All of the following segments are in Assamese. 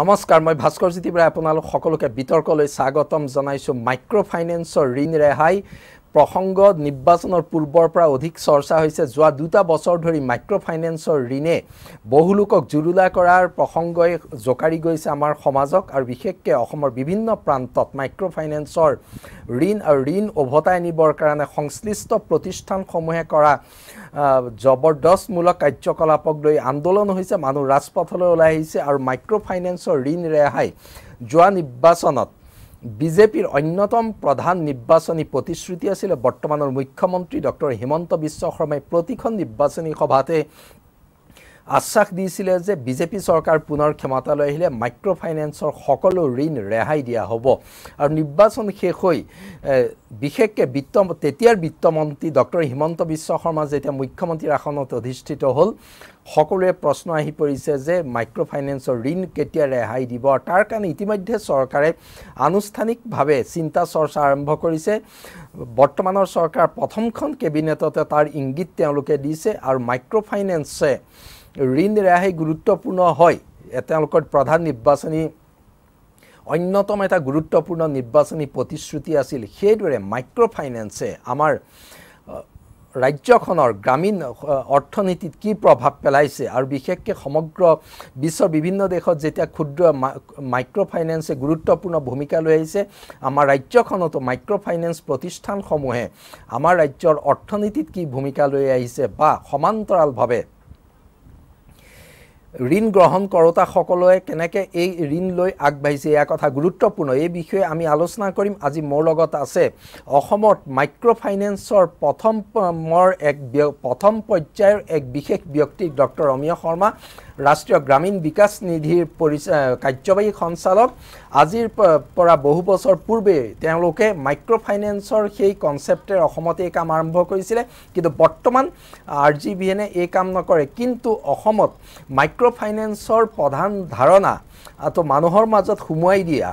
নমস্কাৰ মই ভাস্কৰজ্যোতি বৰাই আপোনালোক সকলোকে বিতৰ্কলৈ স্বাগতম জনাইছোঁ মাইক্ৰ ফাইনেন্সৰ ঋণ ৰেহাই প্ৰসংগ নিৰ্বাচনৰ পূৰ্বৰ পৰা অধিক চৰ্চা হৈছে যোৱা দুটা বছৰ ধৰি মাইক্ৰ' ফাইনেন্সৰ ঋণে বহু লোকক জুৰুলা কৰাৰ প্ৰসংগই জোকাৰি গৈছে আমাৰ সমাজক আৰু বিশেষকৈ অসমৰ বিভিন্ন প্ৰান্তত মাইক্ৰ' ফাইনেন্সৰ ঋণ আৰু ঋণ উভতাই নিবৰ কাৰণে সংশ্লিষ্ট প্ৰতিষ্ঠানসমূহে কৰা জবৰদস্তমূলক কাৰ্যকলাপক লৈ আন্দোলন হৈছে মানুহ ৰাজপথলৈ ওলাই আহিছে আৰু মাইক্ৰ' ফাইনেন্সৰ ঋণ ৰেহাই যোৱা নিৰ্বাচনত বিজেপিৰ অন্যতম প্ৰধান নিৰ্বাচনী প্ৰতিশ্ৰুতি আছিলে বৰ্তমানৰ মুখ্যমন্ত্ৰী ডক্টৰ হিমন্ত বিশ্ব শৰ্মাই প্ৰতিখন নিৰ্বাচনী সভাতে আশ্বাস দিছিলে যে বিজেপি চৰকাৰ পুনৰ ক্ষমতালৈ আহিলে মাইক্ৰ' ফাইনেন্সৰ সকলো ঋণ ৰেহাই দিয়া হ'ব আৰু নিৰ্বাচন শেষ হৈ বিশেষকৈ বিত্ত তেতিয়াৰ বিত্তমন্ত্ৰী ডক্টৰ হিমন্ত বিশ্ব শৰ্মা যেতিয়া মুখ্যমন্ত্ৰীৰ আসনত অধিষ্ঠিত হ'ল সকলোৱে প্ৰশ্ন আহি পৰিছে যে মাইক্ৰ' ফাইনেন্সৰ ঋণ কেতিয়া ৰেহাই দিব আৰু তাৰ কাৰণে ইতিমধ্যে চৰকাৰে আনুষ্ঠানিকভাৱে চিন্তা চৰ্চা আৰম্ভ কৰিছে বৰ্তমানৰ চৰকাৰ প্ৰথমখন কেবিনেটতে তাৰ ইংগিত তেওঁলোকে দিছে আৰু মাইক্ৰ' ফাইনেন্সে ঋণ ৰেহাই গুৰুত্বপূৰ্ণ হয় তেওঁলোকৰ প্ৰধান নিৰ্বাচনী অন্যতম এটা গুৰুত্বপূৰ্ণ নিৰ্বাচনী প্ৰতিশ্ৰুতি আছিল সেইদৰে মাইক্ৰ' ফাইনেন্সে আমাৰ ৰাজ্যখনৰ গ্ৰামীণ অৰ্থনীতিত কি প্ৰভাৱ পেলাইছে আৰু বিশেষকৈ সমগ্ৰ বিশ্বৰ বিভিন্ন দেশত যেতিয়া ক্ষুদ্ৰ মাইক্ৰ' ফাইনেন্সে গুৰুত্বপূৰ্ণ ভূমিকা লৈ আহিছে আমাৰ ৰাজ্যখনতো মাইক্ৰ' ফাইনেন্স প্ৰতিষ্ঠানসমূহে আমাৰ ৰাজ্যৰ অৰ্থনীতিত কি ভূমিকা লৈ আহিছে বা সমান্তৰালভাৱে ঋণ গ্ৰহণ কৰোতা সকলোৱে কেনেকে এই ঋণ লৈ আগবাঢ়িছে এয়া কথা গুৰুত্বপূৰ্ণ এই বিষয়ে আমি আলোচনা কৰিম আজি মোৰ লগত আছে অসমত মাইক্ৰ' ফাইনেন্সৰ প্ৰথমৰ এক প্ৰথম পৰ্যায়ৰ এক বিশেষ ব্যক্তিক ডক্টৰ অমিয় শৰ্মা ৰাষ্ট্ৰীয় গ্ৰামীণ বিকাশ নিধিৰ পৰিচয় কাৰ্যবাহী সঞ্চালক আজিৰ পৰা বহু বছৰ পূৰ্বে তেওঁলোকে মাইক্ৰ' ফাইনেন্সৰ সেই কনচেপ্টেৰে অসমতে এই কাম আৰম্ভ কৰিছিলে কিন্তু বৰ্তমান আৰ জি বি এনে এই কাম নকৰে কিন্তু অসমত মাইক্ৰ' মাইক্ৰ'ফাইনেন্সৰ প্ৰধান ধাৰণা তো মানুহৰ মাজত সুমুৱাই দিয়া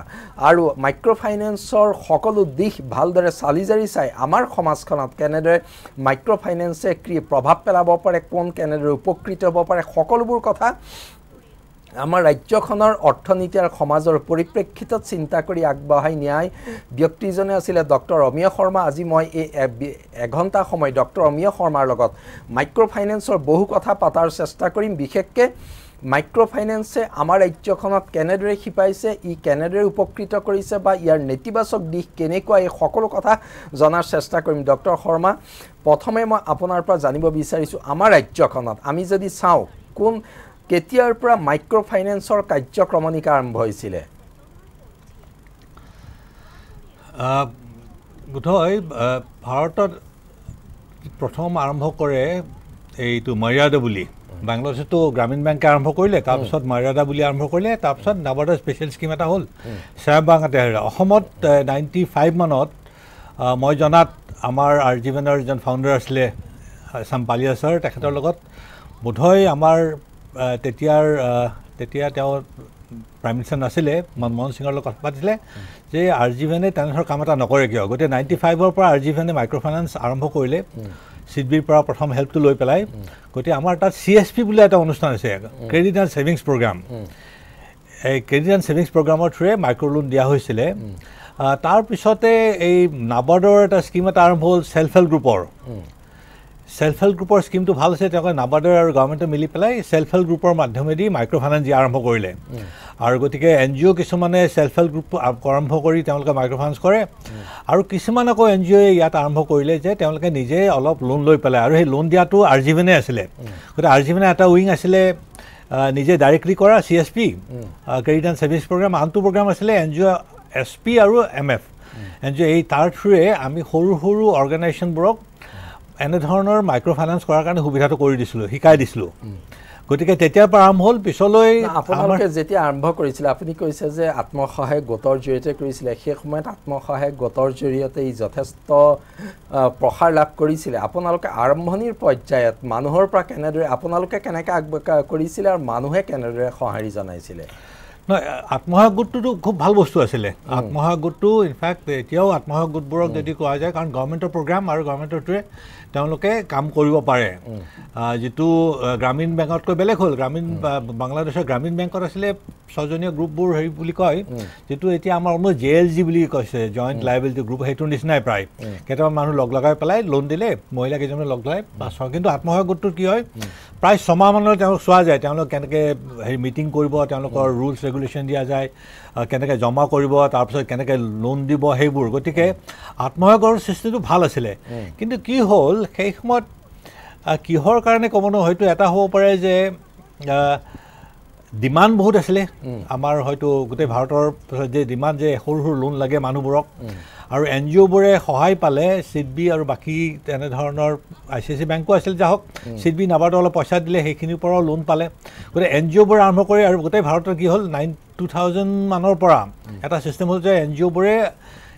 আৰু মাইক্ৰ'ফাইনেন্সৰ সকলো দিশ ভালদৰে চালি জাৰি চাই আমাৰ সমাজখনত কেনেদৰে মাইক্ৰ'ফাইনেন্সে কি প্ৰভাৱ পেলাব পাৰে কোন কেনেদৰে উপকৃত হ'ব পাৰে সকলোবোৰ কথা আমাৰ ৰাজ্যখনৰ অৰ্থনীতি আৰু সমাজৰ পৰিপ্ৰেক্ষিতত চিন্তা কৰি আগবঢ়াই নিয়াই ব্যক্তিজনে আছিলে ডক্টৰ অমিয় শৰ্মা আজি মই এই এঘণ্টা সময় ডক্টৰ অমিয় শৰ্মাৰ লগত মাইক্ৰ'ফাইনেন্সৰ বহু কথা পতাৰ চেষ্টা কৰিম বিশেষকৈ মাইক্ৰ' ফাইনেন্সে আমাৰ ৰাজ্যখনত কেনেদৰে শিপাইছে ই কেনেদৰে উপকৃত কৰিছে বা ইয়াৰ নেতিবাচক দিশ কেনেকুৱা এই সকলো কথা জনাৰ চেষ্টা কৰিম ডক্টৰ শৰ্মা প্ৰথমে মই আপোনাৰ পৰা জানিব বিচাৰিছোঁ আমাৰ ৰাজ্যখনত আমি যদি চাওঁ কোন কেতিয়াৰ পৰা মাইক্ৰ' ফাইনেন্সৰ কাৰ্যক্ৰমণিকা আৰম্ভ হৈছিলে বোধহয় ভাৰতত প্ৰথম আৰম্ভ কৰে এইটো মৰ্যাদা বুলি বাংলাদেশতো গ্ৰামীণ বেংকে আৰম্ভ কৰিলে তাৰপিছত মৰ্যাদা বুলি আৰম্ভ কৰিলে তাৰপিছত নাবাৰ্ডৰ স্পেচিয়েল স্কীম এটা হ'ল শ্বেয়াৰ বেংক এটা অসমত নাইণ্টি ফাইভ মানত মই জনাত আমাৰ আৰ জিৱেনৰ যিজন ফাউণ্ডাৰ আছিলে চাম্পালিয়া ছাৰ তেখেতৰ লগত বোধহয় আমাৰ তেতিয়াৰ তেতিয়া তেওঁ প্ৰাইম মিনিষ্টাৰ নাছিলে মনমোহন সিঙৰ লগত কথা পাতিছিলে যে আৰ জি ভেনে তেনেধৰণৰ কাম এটা নকৰে কিয় গতিকে নাইণ্টি ফাইভৰ পৰা আৰ জি ভেনে মাইক্ৰ' ফাইনেন্স আৰম্ভ কৰিলে চিডবিৰ পৰা প্ৰথম হেল্পটো লৈ পেলাই গতিকে আমাৰ তাত চি এছ পি বুলি এটা অনুষ্ঠান আছে ক্ৰেডিট এণ্ড ছেভিংছ প্ৰগ্ৰাম এই ক্ৰেডিট এণ্ড ছেভিংছ প্ৰগ্ৰামৰ থ্ৰুৱে মাইক্ৰ লোন দিয়া হৈছিলে তাৰপিছতে এই নাবাৰ্ডৰ এটা স্কীম এটা আৰম্ভ হ'ল চেল্ফ হেল্প গ্ৰুপৰ সেল্ফ হেল্প গ্ৰুপৰ স্কীমটো ভাল আছে তেওঁলোকে নাবাৰ্ডৰ আৰু গভৰ্ণমেণ্টে মিলি পেলাই চেল্ফ হেল্প গ্ৰুপৰ মাধ্যমেদি মাইক্ৰ' ফাইনেন্স দিয়া আৰম্ভ কৰিলে আৰু গতিকে এন জি অ' কিছুমানে চেল্ফ হেল্প গ্ৰুপ আৰম্ভ কৰি তেওঁলোকে মাইক্ৰ' ফাইনেন্স কৰে আৰু কিছুমান আকৌ এন জি অ'য়ে ইয়াত আৰম্ভ কৰিলে যে তেওঁলোকে নিজে অলপ লোন লৈ পেলাই আৰু সেই লোন দিয়াটো আৰ জি বেনে আছিলে গতিকে আৰ জি বেনে এটা উইং আছিলে নিজে ডাইৰেক্টলি কৰা C S P credit and service programme আনটো প্ৰগ্ৰাম আছিলে N G O' S P আৰু M F N G O' এই তাৰ থ্ৰুৱে আমি সৰু সৰু অৰ্গেনাইজেশ্যনবোৰক এনেধৰণৰ মাইক্ৰ' ফাইনেন্স কৰাৰ কাৰণে সুবিধাটো কৰি দিছিলোঁ শিকাই দিছিলোঁ গতিকে তেতিয়াৰ পৰা আৰম্ভ হ'ল পিছলৈ আপোনালোকে যেতিয়া আৰম্ভ কৰিছিলে আপুনি কৈছে যে আত্মসহায়ক গোটৰ জৰিয়তে কৰিছিলে সেই সময়ত আত্মসহায়ক গোটৰ জৰিয়তে ই যথেষ্ট প্ৰসাৰ লাভ কৰিছিলে আপোনালোকে আৰম্ভণিৰ পৰ্যায়ত মানুহৰ পৰা কেনেদৰে আপোনালোকে কেনেকৈ আগ কৰিছিলে আৰু মানুহে কেনেদৰে সঁহাৰি জনাইছিলে নহয় আত্মসহায়ক গোটটোতো খুব ভাল বস্তু আছিলে আত্মসহায়ক গোটটো ইনফেক্ট এতিয়াও আত্মসহায়ক গোটবোৰক যদি কোৱা যায় কাৰণ গভৰ্ণমেণ্টৰ প্ৰগ্ৰাম আৰু গভৰ্ণমেণ্টৰটোৱে তেওঁলোকে কাম কৰিব পাৰে যিটো গ্ৰামীণ বেংকতকৈ বেলেগ হ'ল গ্ৰামীণ বাংলাদেশৰ গ্ৰামীণ বেংকত আছিলে ছজনীয়া গ্ৰুপবোৰ হেৰি বুলি কয় যিটো এতিয়া আমাৰ অলমষ্ট জে এল জি বুলি কৈছে জইণ্ট লাইবিলিটি গ্ৰুপ সেইটোৰ নিচিনাই প্ৰায় কেইটামান মানুহ লগ লগাই পেলাই লোন দিলে মহিলা কেইজনে লগ লগাই পাছৰ কিন্তু আত্মসহায়ক গোটটোত কি হয় প্ৰায় ছমাহমানলৈ তেওঁলোক চোৱা যায় তেওঁলোক কেনেকৈ হেৰি মিটিং কৰিব তেওঁলোকৰ ৰুলছ ৰেগুলেশ্যন দিয়া যায় কেনেকৈ জমা কৰিব তাৰপিছত কেনেকৈ লোন দিব সেইবোৰ গতিকে আত্মসহায়কৰ সৃষ্টিটো ভাল আছিলে কিন্তু কি হ'ল সেই সময়ত কিহৰ কাৰণে ক'ব নোৱাৰোঁ হয়তো এটা হ'ব পাৰে যে ডিমাণ্ড বহুত আছিলে আমাৰ হয়তো গোটেই ভাৰতৰ যে ডিমাণ্ড যে সৰু সৰু লোন লাগে মানুহবোৰক আৰু এন জি অ'বোৰে সহায় পালে চিড বি আৰু বাকী তেনেধৰণৰ আই চি আই চি বেংকো আছিল যা হওক চিড বি নাবাৰ্ডে অলপ পইচা দিলে সেইখিনিৰ পৰাও লোন পালে গতিকে এন জি অ'বোৰে আৰম্ভ কৰি আৰু গোটেই ভাৰতৰ কি হ'ল নাইন টু থাউজেণ্ড মানৰ পৰা এটা ছিষ্টেম হ'ল যে এন জি অ'বোৰে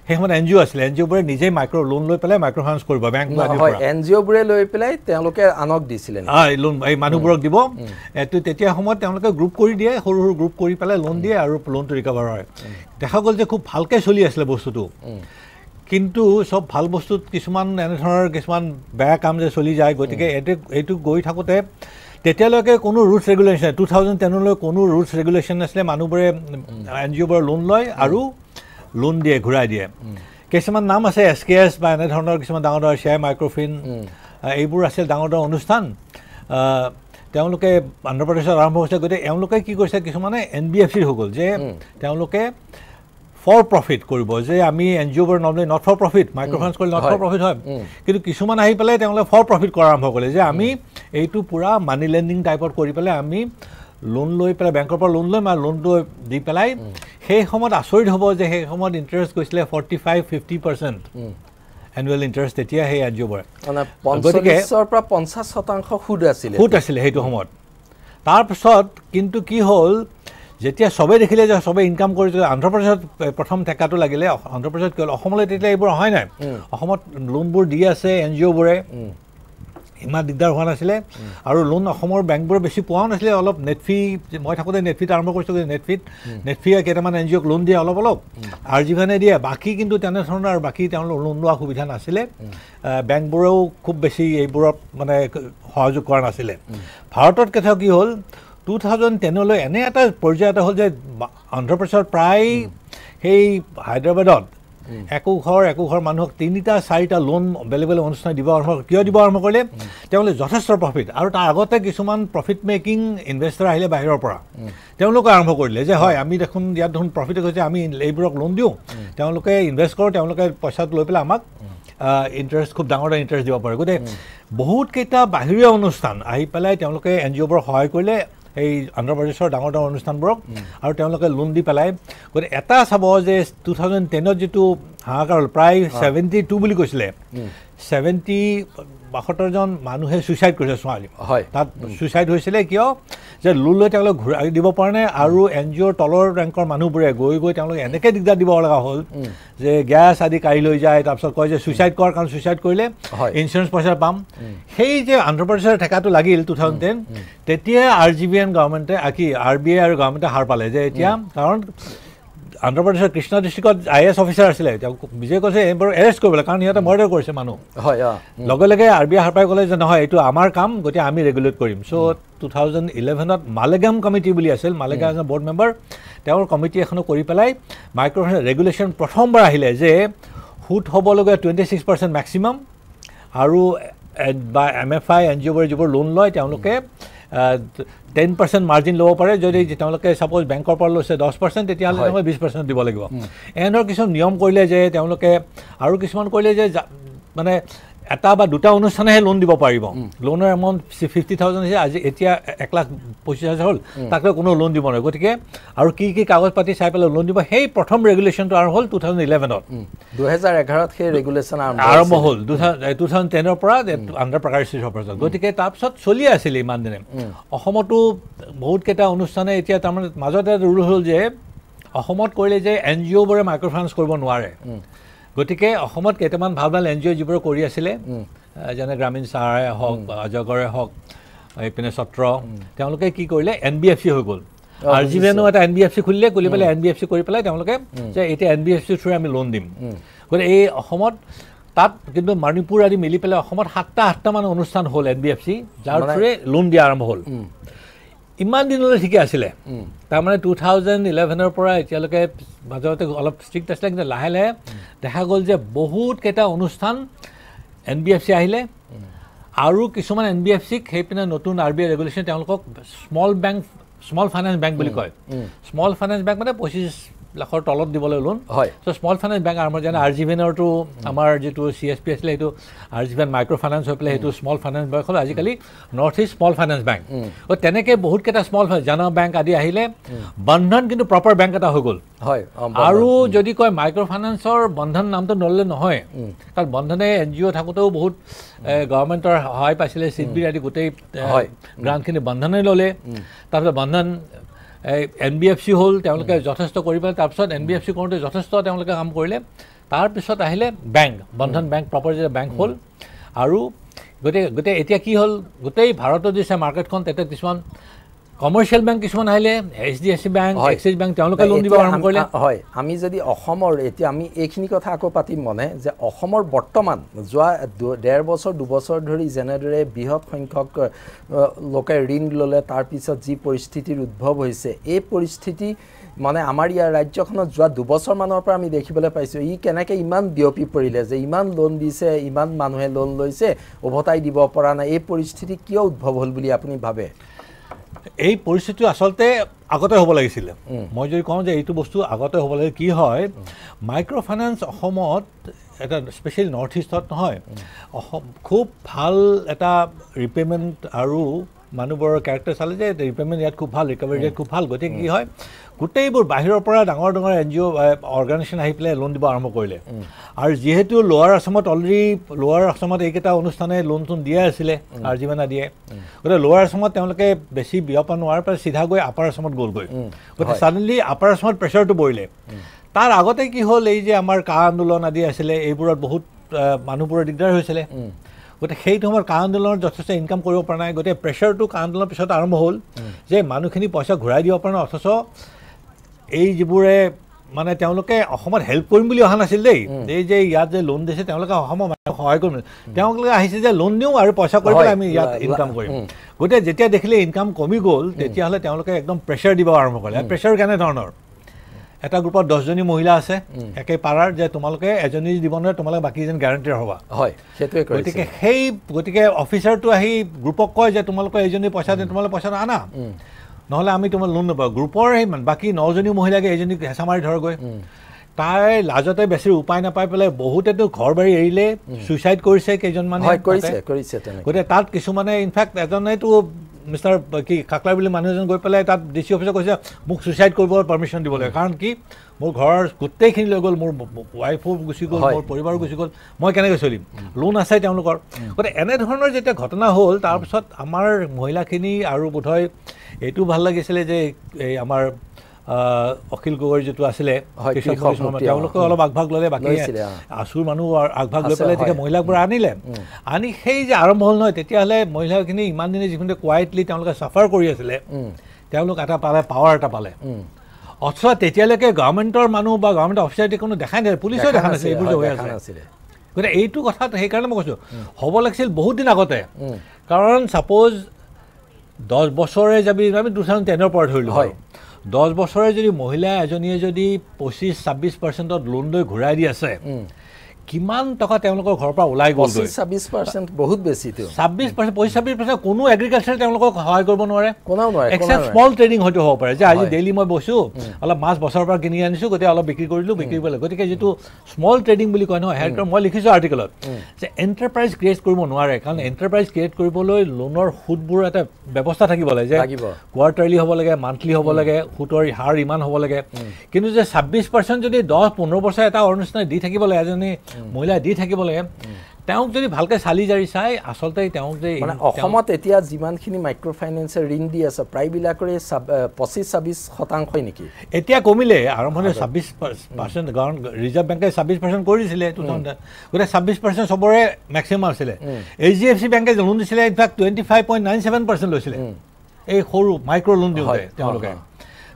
সেই সময়ত এন জি অ' আছিলে এন জি অ'বোৰে নিজেই মাইক্ৰ' লোন লৈ পেলাই মাইক্ৰ' ফাইনেন্স কৰিব বেংক হয় এন জি অ'বোৰে লৈ পেলাই তেওঁলোকে আনক দিছিলে হয় লোন এই মানুহবোৰক দিব এইটো তেতিয়া সময়ত তেওঁলোকে গ্ৰুপ কৰি দিয়ে সৰু সৰু গ্ৰুপ কৰি পেলাই লোন দিয়ে আৰু লোনটো ৰিকভাৰ হয় দেখা গ'ল যে খুব ভালকৈ চলি আছিলে বস্তুটো কিন্তু চব ভাল বস্তুত কিছুমান এনেধৰণৰ কিছুমান বেয়া কাম যে চলি যায় গতিকে এইটো এইটো গৈ থাকোঁতে তেতিয়ালৈকে কোনো ৰুলছ ৰেগুলেশ্যন টু থাউজেণ্ড টেনলৈ কোনো ৰুলছ ৰেগুলেশ্যন নাছিলে মানুহবোৰে এন জি অ'বোৰে লোন লয় আৰু লোন দিয়ে ঘূৰাই দিয়ে কিছুমান নাম আছে এছ কে এছ বা এনেধৰণৰ কিছুমান ডাঙৰ ডাঙৰ শ্বেয়াৰ মাইক্ৰফিন এইবোৰ আছিল ডাঙৰ ডাঙৰ অনুষ্ঠান তেওঁলোকে অন্ধ্ৰপ্ৰদেশত আৰম্ভ হৈছে গতিকে এওঁলোকে কি কৰিছে কিছুমানে এন বি এফ চি হৈ গ'ল যে তেওঁলোকে ফৰ প্ৰফিট কৰিব যে আমি এন জি অ'বোৰ normally not for profit microfinance কৰিলে নট ফৰ প্ৰফিট হয় কিন্তু কিছুমান আহি পেলাই তেওঁলোকে ফৰ প্ৰফিট কৰা আৰম্ভ কৰিলে যে আমি এইটো পূৰা মানি লেণ্ডিং টাইপত কৰি পেলাই আমি লোন লৈ পেলাই বেংকৰ পৰা লোন লৈ মানে লোন লৈ দি পেলাই সেই সময়ত আচৰিত হ'ব যে সেই সময়ত ইণ্টাৰেষ্ট গৈছিলে forty five fifty percent annual interest তেতিয়া সেই এন জি অ'বৰ গতিকে পঞ্চাছ শতাংশ সুদ আছিলে সুদ আছিলে সেইটো সময়ত তাৰপিছত কিন্তু কি হ'ল যেতিয়া চবেই দেখিলে যে চবেই ইনকাম কৰিছিলে অন্ধ্ৰপ্ৰদেশত প্ৰথম টেকাটো লাগিলে অন্ধ্ৰপ্ৰদেশত কি হ'ল অসমলৈ তেতিয়া এইবোৰ অহাই নাই অসমত লোনবোৰ দি আছে এন জি অ'বোৰে ইমান দিগদাৰ হোৱা নাছিলে আৰু লোন অসমৰ বেংকবোৰে বেছি পোৱাও নাছিলে অলপ নেটফি মই থাকোঁতে নেটফিত আৰম্ভ কৰিছিলোঁ নেটফিত নেটফিয়ে কেইটামান এন জি অ'ক লোন দিয়ে অলপ অলপ আৰ জি ভানে দিয়ে বাকী কিন্তু তেনেধৰণৰ আৰু বাকী তেওঁলোক লোন লোৱা সুবিধা নাছিলে বেংকবোৰেও খুব বেছি এইবোৰত মানে সহযোগ কৰা নাছিলে ভাৰতত কেতিয়াও কি হ'ল টু থাউজেণ্ড টেনলৈ এনে এটা পৰ্যায় এটা হ'ল যে অন্ধ্ৰপ্ৰদেশত প্ৰায় সেই হায়দৰাবাদত একো ঘৰ একো ঘৰ মানুহক তিনিটা চাৰিটা লোন বেলেগ বেলেগ অনুষ্ঠান দিব আৰম্ভ কিয় দিব আৰম্ভ কৰিলে তেওঁলোকে যথেষ্ট প্ৰফিট আৰু তাৰ আগতে কিছুমান প্ৰফিট মেকিং ইনভেষ্টাৰ আহিলে বাহিৰৰ পৰা তেওঁলোকে আৰম্ভ কৰিলে যে হয় আমি দেখোন ইয়াত ধৰণ প্ৰফিট হৈছে আমি এইবোৰক লোন দিওঁ তেওঁলোকে ইনভেষ্ট কৰোঁ তেওঁলোকে পইচাটো লৈ পেলাই আমাক ইণ্টাৰেষ্ট খুব ডাঙৰ ইণ্টাৰেষ্ট দিব পাৰে গতিকে বহুতকেইটা বাহিৰীয়া অনুষ্ঠান আহি পেলাই তেওঁলোকে এন জি অ'বোৰক সহায় কৰিলে এই অন্ধ্ৰপ্ৰদেশৰ ডাঙৰ ডাঙৰ অনুষ্ঠানবোৰক আৰু তেওঁলোকে লোন দি পেলাই গতিকে এটা চাব যে টু থাউজেণ্ড টেনত যিটো হাহাকাৰ হ'ল প্ৰায় ছেভেণ্টি টু বুলি কৈছিলে ছেভেণ্টি বাসত্তৰজন মানুহে ছুইচাইড কৰিছে ছোৱালী হয় তাত ছুইচাইড হৈছিলে কিয় যে লোন লৈ তেওঁলোকে ঘূৰাই দিব পৰা নাই আৰু এন জি অ'ৰ তলৰ ৰেংকৰ মানুহবোৰে গৈ গৈ তেওঁলোকে এনেকৈ দিগদাৰ দিব লগা হ'ল যে গেছ আদি কাঢ়ি লৈ যায় তাৰপিছত কয় যে ছুইচাইড কৰাৰ কাৰণে ছুইচাইড কৰিলে হয় ইঞ্চুৰেঞ্চ পইচা পাম সেই যে আন্ধ্ৰপ্ৰদেশৰ ঠেকাটো লাগিল টু থাউজেণ্ড টেন তেতিয়া আৰ জি বি এন গভৰ্ণমেণ্টে আঁকি আৰ বি আই আৰু গভৰ্ণমেণ্টে সাৰ পালে যে এতিয়া কাৰণ আন্ধ্ৰ প্ৰদেশৰ কৃষ্ণা ডিষ্ট্ৰিক্টত আই এ এছ অফিচাৰ আছিলে তেওঁ বিজয়ে কৈছে এইবোৰ এৰেষ্ট কৰিবলৈ কাৰণ সিহঁতে মাৰ্ডাৰ কৰিছে মানুহ হয় লগে লগে আৰ বি আই সাৰ পাই ক'লে যে নহয় এইটো আমাৰ কাম গতিকে আমি ৰেগুলেট কৰিম চ' টু থাউজেণ্ড ইলেভেনত মালেগাম কমিটি বুলি আছিল মালেগাম এজন বৰ্ড মেম্বাৰ তেওঁৰ কমিটি এখনো কৰি পেলাই মাইক্ৰ ৰেগুলেশ্যন প্ৰথমবাৰ আহিলে যে সুত হ'বলগীয়া টুৱেণ্টি ছিক্স পাৰ্চেণ্ট মেক্সিমাম আৰু বা M F I N G অ'বোৰে যিবোৰ লোন লয় তেওঁলোকে টেন পাৰ্চেণ্ট মাৰ্জিন ল'ব পাৰে যদি তেওঁলোকে ছাপ'জ বেংকৰ পৰা লৈছে দহ পাৰ্চেণ্ট তেতিয়াহ'লে তেওঁলোকে বিছ পাৰ্চেণ্ট দিব লাগিব এনেধৰণৰ কিছুমান নিয়ম কৰিলে যে তেওঁলোকে আৰু কিছুমান কৰিলে যে মানে এটা বা দুটা অনুষ্ঠানেহে লোন দিব পাৰিব লোনৰ এমাউণ্ট ফিফটি থাউজেণ্ড হৈছে আজি এতিয়া এক লাখ পঁচিছ হাজাৰ হ'ল তাক লৈ কোনো লোন দিব নোৱাৰে গতিকে আৰু কি কি কাগজ পাতি চাই পেলাই লোন দিব সেই প্ৰথম ৰেগুলেশ্যনটো আৰম্ভ হ'ল টু থাউজেণ্ড ইলেভেনত দুহেজাৰ এঘাৰত সেই ৰেগুলেশ্যন আৰম্ভ হ'ল টু থাউজেণ্ড টেনৰ পৰা আণ্ডাৰ প্ৰকাৰ পৰ্যন্ত গতিকে তাৰপিছত চলি আছিলে ইমান দিনে অসমতো বহুতকেইটা অনুষ্ঠানে এতিয়া তাৰমানে মাজতে ৰুল হ'ল যে অসমত কৰিলে যে এন জি অ'বোৰে মাইক্ৰ' ফাইনেন্স কৰিব নোৱাৰে গতিকে অসমত কেইটামান ভাল ভাল এন জি অ' যিবোৰ কৰি আছিলে যেনে গ্ৰামীণ চাৰাই হওক অজগৰে হওক এইপিনে সত্ৰ তেওঁলোকে কি কৰিলে এন বি এফ চি হৈ গ'ল আৰ জি বেনো এটা এন বি এফ চি খুলিলে খুলি পেলাই এন বি এফ চি কৰি পেলাই তেওঁলোকে যে এতিয়া এন বি এফ চিৰ থ্ৰুৰে আমি লোন দিম গতিকে এই অসমত তাত কিন্তু মণিপুৰ আদি মিলি পেলাই অসমত সাতটা আঠটামান অনুষ্ঠান হ'ল এন বি এফ চি যাৰ থ্ৰুৰে লোন দিয়া আৰম্ভ হ'ল ইমান দিনলৈ ঠিকে আছিলে তাৰমানে টু থাউজেণ্ড ইলেভেনৰ পৰা এতিয়ালৈকে মাজতে অলপ ষ্ট্ৰিক্ট আছিলে কিন্তু লাহে লাহে দেখা গ'ল যে বহুতকেইটা অনুষ্ঠান এন বি এফ চি আহিলে আৰু কিছুমান এন বি এফ চিক সেইপিনে নতুন আৰ বি আই ৰেগুলেশ্যন তেওঁলোকক small bank small finance bank বুলি কয় স্মল ফাইনেন্স বেংক মানে পঁচিছ লাখৰ তলত দিবলৈ লোন হয় ত' স্মল ফাইনেন্স বেংক আমাৰ যেনে আৰ জি বেনৰটো আমাৰ যিটো চি এছ পি আছিলে সেইটো আৰ জি বেন মাইক্ৰ' ফাইনেন্স হৈ পেলাই সেইটো স্মল ফাইনেন্স বেংক হ'ল আজিকালি north east small finance bank গতিকে তেনেকৈ বহুতকেইটা স্মল জন বেংক আদি আহিলে বন্ধন কিন্তু প্ৰপাৰ বেংক এটা হৈ গ'ল হয় আৰু যদি কয় মাইক্ৰ' ফাইনেন্সৰ বন্ধন নামটো নল'লে নহয় কাৰণ বন্ধনে এন জি অ' থাকোঁতেও বহুত গভৰ্মেণ্টৰ সহায় পাইছিলে চি বি আদি গোটেই হয় গ্ৰাণ্টখিনি বন্ধনে ল'লে তাৰপিছত Bandhan N B F C হ'ল তেওঁলোকে যথেষ্ট কৰি পেলাই তাৰপিছত এন বি এফ চি কৰোঁতে যথেষ্ট তেওঁলোকে কাম কৰিলে তাৰপিছত আহিলে বেংক বন্ধন বেংক প্ৰপাৰ যেতিয়া বেংক হ'ল আৰু গতিকে গোটেই এতিয়া কি হ'ল গোটেই ভাৰতত যেতিয়া মাৰ্কেটখন তেতিয়া কিছুমান কমাৰ্চিয়েল বেংক কিছুমান আহিলে H D F C bank Axis bank তেওঁলোকে লোন দিব আৰম্ভ কৰিলে হয় আমি যদি অসমৰ এতিয়া আমি এইখিনি কথা আকৌ পাতিম মানে যে অসমৰ বৰ্তমান যোৱা ডেৰ বছৰ দুবছৰ ধৰি যেনেদৰে বৃহৎ সংখ্যক লোকে ঋণ ল'লে তাৰপিছত যি পৰিস্থিতিৰ উদ্ভৱ হৈছে এই পৰিস্থিতি মানে আমাৰ ইয়াৰ ৰাজ্যখনত যোৱা দুবছৰমানৰ পৰা আমি দেখিবলৈ পাইছোঁ ই কেনেকৈ ইমান বিয়পি পৰিলে যে ইমান লোন দিছে ইমান মানুহে লোন লৈছে উভতাই দিব পৰা নাই এই পৰিস্থিতি কিয় উদ্ভৱ হ'ল বুলি আপুনি ভাবে এই পরিস্থিতি আচলতে আগতে হব লাগিছিলে মই যদি কওঁ যে এইটো বস্তু আগতে হ'ব লাগে কি হয় মাইক্ৰ' ফাইনেন্স অসমত এটা স্পেচিয়েলি নৰ্থ ইষ্টত নহয় অসম খুব ভাল এটা ৰিপে'মেণ্ট আৰু মানুহবোৰৰ কেৰেক্টাৰ চালে যে ৰিপে'মেণ্ট ইয়াত খুব ভাল ৰিকভাৰী ৰেট খুব ভাল গতিকে কি হয় গোটেইবোৰ বাহিৰৰ পৰা ডাঙৰ ডাঙৰ এন জি অ' অৰ্গেনাইজেশ্যন আহি পেলাই লোন দিব আৰম্ভ কৰিলে আৰু যিহেতু লোৱাৰ আছামত অলৰেডি লোৱাৰ আছামত এইকেইটা অনুষ্ঠানে লোন চোন দিয়াই আছিলে আৰ্জিমানা দিয়ে গতিকে লোৱাৰ আছামত তেওঁলোকে বেছি বিয়পা নোৱাৰাৰ পৰা চিধা গৈ আপাৰ আছামত গ'লগৈ গতিকে চাডেনলি আপাৰ আছামত প্ৰেছাৰটো বঢ়িলে তাৰ আগতে কি হ'ল এই যে আমাৰ কা আন্দোলন আদি আছিলে এইবোৰত বহুত মানুহবোৰৰ দিগদাৰ হৈছিলে গতিকে সেইটো সময়ত কা আন্দোলনত যথেষ্ট ইনকাম কৰিব পৰা নাই গতিকে প্ৰেছাৰটো কা আন্দোলনৰ পিছত আৰম্ভ হ'ল যে মানুহখিনি পইচা ঘূৰাই দিব পৰা নাই অথচ এই যিবোৰে মানে তেওঁলোকে অসমত হেল্প কৰিম বুলি অহা নাছিল দেই এই যে ইয়াত যে লোন দিছে তেওঁলোকে অসমৰ মানুহক সহায় কৰিম তেওঁলোকে আহিছে যে লোন দিওঁ আৰু পইচা কৰি পেলাই আমি ইয়াত ইনকাম কৰিম গতিকে যেতিয়া দেখিলে ইনকাম কমি গ'ল তেতিয়াহ'লে তেওঁলোকে একদম প্ৰেছাৰ দিব আৰম্ভ কৰিলে প্ৰেছাৰ কেনেধৰণৰ এটা গ্ৰুপত দহজনী মহিলা আছে একে পাৰাৰ যে তোমালোকে এজনী দিব নোৱাৰে তোমালোকে বাকীজন গেৰাণ্টিৰ হ'বা হয় গতিকে সেই গতিকে অফিচাৰটো আহি গ্ৰুপক কয় যে তোমালোকে এইজনী পইচা দিয়ে তোমালোকে পইচা আনা নহ'লে আমি তোমাৰ লোন নাপাওঁ গ্ৰুপৰ সেই বাকী নজনী মহিলাকে এজনী হেঁচা মাৰি ধৰগৈ তাই লাজতে বেছি উপায় নাপাই পেলাই বহুতেতো ঘৰ বাৰী এৰিলে চুইচাইড কৰিছে কেইজনমানে গতিকে তাত কিছুমানে ইনফেক্ট এজনেতো মিষ্টাৰ কি কাকলাই বুলি মানুহ এজন গৈ পেলাই তাত ডি চি অফিচে কৈছে মোক চুইচাইড কৰিব পাৰ্মিশ্যন দিব লাগে কাৰণ কি মোৰ ঘৰৰ গোটেইখিনি লৈ গ'ল মোৰ ৱাইফো গুচি গ'ল মোৰ পৰিবাৰো গুচি গ'ল মই কেনেকৈ চলিম লোন আছে তেওঁলোকৰ গতিকে এনেধৰণৰ যেতিয়া ঘটনা হ'ল তাৰপিছত আমাৰ মহিলাখিনি আৰু বোধহয় এইটো ভাল লাগিছিলে যে এই আমাৰ অখিল গগৈ যিটো আছিলে তেওঁলোকে অলপ আগভাগ ল'লে বাকী আচুৰ মানুহ আগভাগ লৈ পেলাই তেতিয়া মহিলাবোৰ আনিলে আনি সেই যে আৰম্ভ হ'ল নহয় তেতিয়াহ'লে মহিলাখিনি ইমান দিনে যিখিনি কোৱাইটলি তেওঁলোকে চাফাৰ কৰি আছিলে তেওঁলোক এটা পালে পাৱাৰ এটা পালে অথচ তেতিয়ালৈকে গভৰ্ণমেণ্টৰ মানুহ বা গভৰ্ণমেণ্ট অফিচাৰ কোনো দেখাই নাছিলে পুলিচেও দেখা নাছিলে এইবোৰ যে হৈ আছিলে গতিকে এইটো কথা সেইকাৰণে মই কৈছোঁ হ'ব লাগিছিল বহুত দিন আগতে কাৰণ চাপ'জ দহ বছৰে যাবি আমি টু থাউজেণ্ড টেনৰ পৰা ধৰিলোঁ হয় দহ বছৰে যদি মহিলা এজনীয়ে যদি পঁচিছ ছাব্বিছ পাৰ্চেণ্টত লোন লৈ ঘূৰাই দি আছে কিমান টকা তেওঁলোকৰ ঘৰৰ পৰা ওলাই গ'ল ছাব্বিছ পাৰ্চেণ্ট বহুত বেছি ছাব্বিছ পাৰ্চেণ্ট পঁচিছ ছাব্বিছ পাৰ্চেণ্ট কোনো এগ্ৰিকালচাৰ তেওঁলোকক সহায় কৰিব নোৱাৰে কোনো নোৱাৰে এক্সেপ্ট স্মল ট্ৰেডিং হয়তো হ'ব পাৰে যে আজি ডেইলি মই বৈছোঁ অলপ মাছ বছৰৰ পৰা কিনি আনিছোঁ গতিকে অলপ বিক্ৰী কৰিলোঁ বিক্ৰী কৰিলে গতিকে যিটো স্মল ট্ৰেডিং বুলি কয় নহয় সেইটো মই লিখিছোঁ আৰ্টিকেলত যে এণ্টাৰপ্ৰাইজ ক্ৰিয়েট কৰিব নোৱাৰে কাৰণ এণ্টাৰপ্ৰাইজ ক্ৰিয়েট কৰিবলৈ লোনৰ সুদবোৰ এটা ব্যৱস্থা থাকিব লাগে যে কোৱাৰ্টাৰলি হ'ব লাগে মান্থলি হ'ব লাগে সুতৰ হাৰ ইমান হ'ব লাগে কিন্তু যে ছাব্বিছ পাৰ্চেণ্ট যদি দহ পোন্ধৰ বছৰ এটা অনুষ্ঠানে দি থাকিব লাগে এজনী মহিলাই দি থাকিব লাগে তেওঁক যদি ভালকৈ চালি জাৰি চাই আচলতে তেওঁক যে অসমত এতিয়া যিমানখিনি মাইক্ৰ' ফাইনেন্সে ঋণ দি আছে প্ৰায়বিলাকৰে পঁচিছ ছাব্বিছ শতাংশই নেকি এতিয়া কমিলে আৰম্ভণি ছাব্বিছ পাৰ্চেণ্ট কাৰণ ৰিজাৰ্ভ বেংকে ছাব্বিছ পাৰ্চেণ্ট কৰিছিলে টু থাউজেণ্ড গোটেই ছাব্বিছ পাৰ্চেণ্ট চবৰে মেক্সিমাম আছিলে এইচ ডি এফ চি বেংকে লোন দিছিলে in fact twenty five point nine seven percent লৈছিলে এই সৰু মাইক্ৰ' লোন দিওঁতে তেওঁলোকে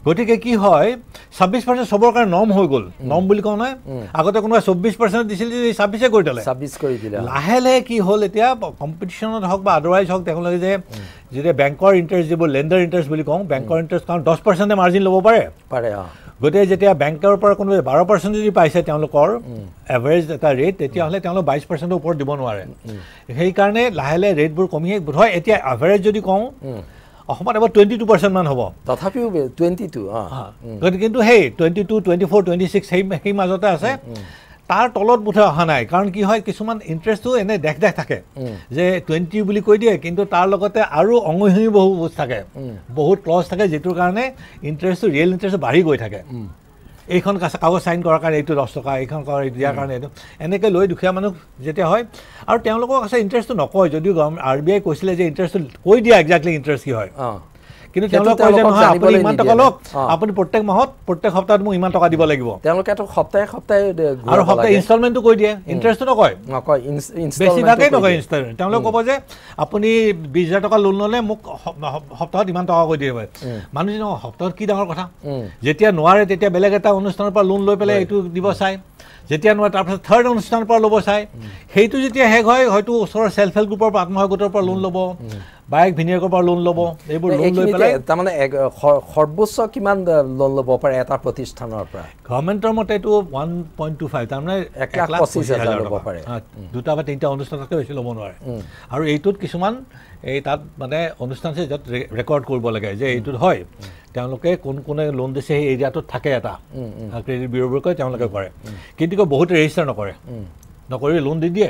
গতিকে কি হয় ছাব্বিছ পাৰ্চেণ্ট চবৰ কাৰণে নম হৈ গ'ল নম বুলি কওঁ নহয় আগতে কোনোবাই চৌব্বিছ পাৰ্চেণ্ট দিছিল যদি ছাব্বিছে কৰি দিলে ছাব্বিছ কৰি দিলে লাহে লাহে কি হ'ল এতিয়া কম্পিটিশ্যনত হওক বা আদাৰৱাইজ হওক তেওঁলোকে যে যেতিয়া বেংকৰ ইণ্টাৰেষ্ট যিবোৰ লেণ্ডাৰ ইণ্টাৰেষ্ট বুলি কওঁ বেংকৰ ইণ্টাৰেষ্ট কাৰণ দহ পাৰ্চেণ্টে মাৰ্জিন ল'ব পাৰে পাৰে গতিকে যেতিয়া বেংকৰ পৰা কোনোবাই বাৰ পাৰ্চেণ্ট যদি পাইছে তেওঁলোকৰ এভাৰেজ এটা ৰেট তেতিয়াহ'লে তেওঁলোক বাইছ পাৰ্চেণ্টৰ ওপৰত দিব নোৱাৰে সেইকাৰণে লাহে লাহে ৰেটবোৰ কমিয়ে হয় এতিয়া এভাৰেজ যদি কওঁ অসমত এবাৰ টুৱেণ্টি টু পাৰ্চেণ্টমান হ'ব তথাপিও টুৱেণ্টি টু গতিকে কিন্তু সেই twenty two twenty four twenty six সেই সেই মাজতে আছে তাৰ তলত বোধহয় অহা নাই কাৰণ কি হয় কিছুমান ইণ্টাৰেষ্টটো এনে দেখ দেখ থাকে যে টুৱেণ্টি বুলি কৈ দিয়ে কিন্তু তাৰ লগতে আৰু অঙহী বহু বস্তু থাকে বহুত ক্লছ থাকে যিটোৰ কাৰণে ইণ্টাৰেষ্টটো ৰিয়েল ইণ্টাৰেষ্টটো বাঢ়ি গৈ থাকে এইখন কাগজ চাইন কৰাৰ কাৰণে এইটো দহ টকা এইখন দিয়াৰ কাৰণে এইটো এনেকৈ লৈ দুখীয়া মানুহ যেতিয়া হয় আৰু তেওঁলোকক আছে ইণ্টাৰেষ্টটো নকয় যদিও গভ আৰ বি আই কৈছিলে যে ইণ্টাৰেষ্টটো কৈ দিয়া একজেক্টলি ইণ্টাৰেষ্ট কি হয় কিন্তু তেওঁলোকে কয় যে নহয় আপুনি ইমান টকা লওক আপুনি প্ৰত্যেক মাহত প্ৰত্যেক সপ্তাহত মোক ইমান টকা দিব লাগিব তেওঁলোকে সপ্তাহে সপ্তাহে আৰু সপ্তাহে ইনষ্টলমেণ্টো কৈ দিয়ে ইণ্টাৰেষ্টটো নকয় নকয় বেছিভাগেই নকয় ইনষ্টলমেণ্ট তেওঁলোকে ক'ব যে আপুনি বিশ হাজাৰ টকা লোন ল'লে মোক সপ্তাহত ইমান টকা কৈ দিয়ে মানুহজনে সপ্তাহত কি ডাঙৰ কথা যেতিয়া নোৱাৰে তেতিয়া বেলেগ এটা অনুষ্ঠানৰ পৰা লোন লৈ পেলাই এইটো দিব চাই যেতিয়া নোৱাৰে তাৰপিছত থাৰ্ড অনুষ্ঠানৰ পৰা ল'ব চাই সেইটো যেতিয়া শেষ হয় হয়তো ওচৰৰ চেল্ফ হেল্প গ্ৰুপৰ পৰা আত্মসহায়ক গোটৰ পৰা লোন ল'ব বাইক ভিনিয়েকৰ পৰা লোন ল'ব এইবোৰ লোন লৈ পেলাই তাৰমানে সৰ্বোচ্চ কিমান লোন ল'ব পাৰে এটা প্ৰতিষ্ঠানৰ পৰা গভৰ্ণমেণ্টৰ মতে এইটো ওৱান পইণ্ট টু ফাইভ তাৰমানে এক লাখ পঁচিছ হাজাৰ ল'ব পাৰে দুটা বা তিনিটা অনুষ্ঠানতকৈ বেছি ল'ব নোৱাৰে আৰু এইটোত কিছুমান এই তাত মানে অনুষ্ঠান আছে য'ত ৰেকৰ্ড কৰিব লাগে যে এইটো হয় তেওঁলোকে কোন কোনে লোন দিছে সেই এৰিয়াটোত থাকে এটা ক্ৰেডিট ব্যুৰোবোৰকৈ তেওঁলোকে কৰে কিন্তু বহুতে ৰেজিষ্টাৰ নকৰে নকৰি লোন দি দিয়ে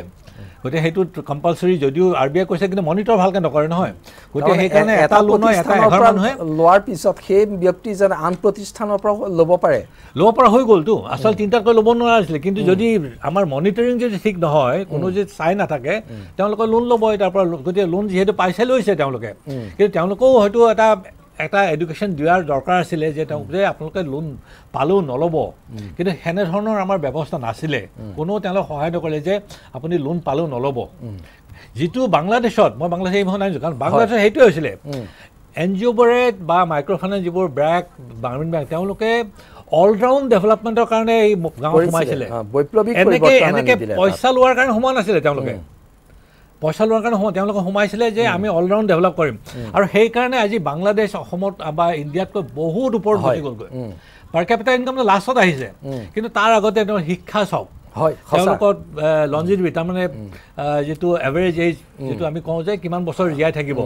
গতিকে সেইটো কম্পালচৰি যদিও আৰ বি আই কৈছে কিন্তু মনিটৰ ভালকৈ নকৰে নহয় গতিকে সেইকাৰণে এটা লোনৰ এটা এঘৰ মানুহে লোৱাৰ পিছত সেই ব্যক্তিজন আন প্ৰতিষ্ঠানৰ পৰা ল'ব পাৰে ল'ব পৰা হৈ গ'লতো আচল চিন্তা ল'ব নোৱাৰা হৈছিলে কিন্তু যদি আমাৰ মনিটৰিং যদি ঠিক নহয় কোনো যদি চাই নাথাকে তেওঁলোকে লোন ল'ব তাৰপৰা গতিকে লোন যিহেতু পাইছে লৈছে তেওঁলোকে কিন্তু তেওঁলোকেও হয়তো এটা এটা এডুকেশ্যন দিয়াৰ দৰকাৰ আছিলে যে তেওঁ যে আপোনালোকে লোন পালেও নল'ব কিন্তু সেনেধৰণৰ আমাৰ ব্যৱস্থা নাছিলে কোনেও তেওঁলোক সহায় নকৰিলে যে আপুনি লোন পালেও নল'ব যিটো বাংলাদেশত মই বাংলাদেশ এইভাৱে নাজানো কাৰণ বাংলাদেশত সেইটোৱে হৈছিলে এন জি অ'বোৰে বা মাইক্ৰ' ফাইনেন্স যিবোৰ বেংক গ্ৰামীণ বেংক তেওঁলোকে অলৰাউণ্ড ডেভেলপমেণ্টৰ কাৰণে এই গাঁৱত সোমাইছিলে এনেকৈ এনেকৈ পইচা লোৱাৰ কাৰণে সোমোৱা নাছিলে তেওঁলোকে পইচা লোৱাৰ কাৰণে তেওঁলোকে সোমাইছিলে যে আমি অলৰাউণ্ড ডেভেলপ কৰিম আৰু সেইকাৰণে আজি বাংলাদেশ অসমত বা ইণ্ডিয়াতকৈ বহুত ওপৰত হৈ গ'লগৈ পাৰ কেপিটেল ইনকাম লাষ্টত আহিছে কিন্তু তাৰ আগতে তেওঁৰ শিক্ষা চাওক হয় তেওঁলোকৰ লঞ্জিটভি তাৰমানে যিটো এভাৰেজ এজ যিটো আমি কওঁ যে কিমান বছৰ জীয়াই থাকিব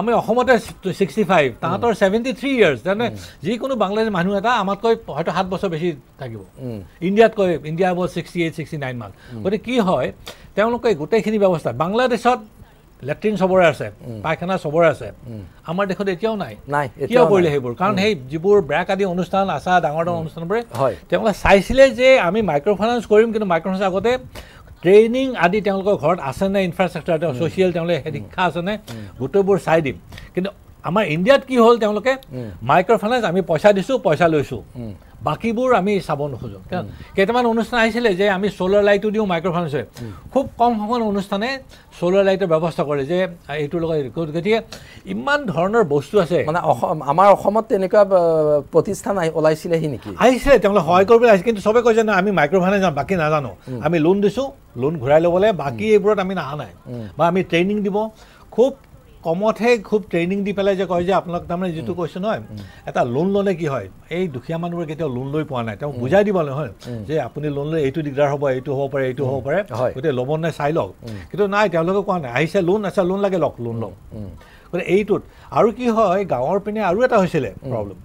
আমি অসমতে ছিক্সটি ফাইভ তাহাঁতৰ ছেভেণ্টি থ্ৰী ইয়াৰ্ছ তাৰমানে যিকোনো বাংলাদেশী মানুহ এটা আমাতকৈ হয়তো সাত বছৰ বেছি থাকিব ইণ্ডিয়াতকৈ ইণ্ডিয়া হ'ব ছিক্সটি এইট ছিক্সটি নাইন মান গতিকে কি হয় তেওঁলোকে গোটেইখিনি ব্যৱস্থা বাংলাদেশত লেট্ৰিন চবৰে আছে পায়খানা চবৰে আছে আমাৰ দেশত এতিয়াও নাই নাই কিয় কৰিলে সেইবোৰ কাৰণ সেই যিবোৰ ব্ৰেক আদি অনুষ্ঠান আছা ডাঙৰ ডাঙৰ অনুষ্ঠানবোৰে হয় তেওঁলোকে চাইছিলে যে আমি মাইক্ৰ' ফাইনেন্স কৰিম কিন্তু মাইক্ৰ' ফাইনেন্স আগতে ট্ৰেইনিং আদি তেওঁলোকৰ ঘৰত আছেনে ইনফ্ৰাষ্ট্ৰাকচাৰ তেওঁ ছ'চিয়েল তেওঁলোকে শিক্ষা আছেনে গোটেইবোৰ চাই দিম কিন্তু আমাৰ ইণ্ডিয়াত কি হ'ল তেওঁলোকে মাইক্ৰ' ফাইনেন্স আমি পইচা দিছোঁ পইচা লৈছোঁ বাকীবোৰ আমি চাব নোখোজোঁ কেইটামান অনুষ্ঠান আহিছিলে যে আমি চ'লাৰ লাইটো দিওঁ মাইক্ৰ'ফোন আছে খুব কম সময় অনুষ্ঠানে চ'লাৰ লাইটৰ ব্যৱস্থা কৰে যে এইটোৰ লগত গতিকে ইমান ধৰণৰ বস্তু আছে মানে অসম আমাৰ অসমত তেনেকুৱা প্ৰতিষ্ঠান ওলাইছিলেহি নেকি আহিছিলে তেওঁলোকে সহায় কৰিবলৈ আহিছে কিন্তু চবে কৈছে আমি মাইক্ৰ'ফোনে যাওঁ বাকী নাজানো আমি লোন দিছোঁ লোন ঘূৰাই ল'বলৈ বাকী এইবোৰত আমি নহা নাই বা আমি ট্ৰেইনিং দিব খুব কমতহে খুব ট্ৰেইনিং দি পেলাই যে কয় যে আপোনালোক তাৰমানে যিটো কৈছে নহয় এটা লোন ল'লে কি হয় এই দুখীয়া মানুহবোৰে কেতিয়াও লোন লৈ পোৱা নাই তেওঁ বুজাই দিব নহয় যে আপুনি লোন লৈ এইটো দিগদাৰ হ'ব এইটো হ'ব পাৰে এইটো হ'ব পাৰে গতিকে ল'ব নে চাই লওক কিন্তু নাই তেওঁলোকে কোৱা নাই আহিছে লোন আছে লোন লাগে লওক লোন লওক গতিকে এইটোত আৰু কি হয় গাঁৱৰ পিনে আৰু এটা হৈছিলে প্ৰব্লেম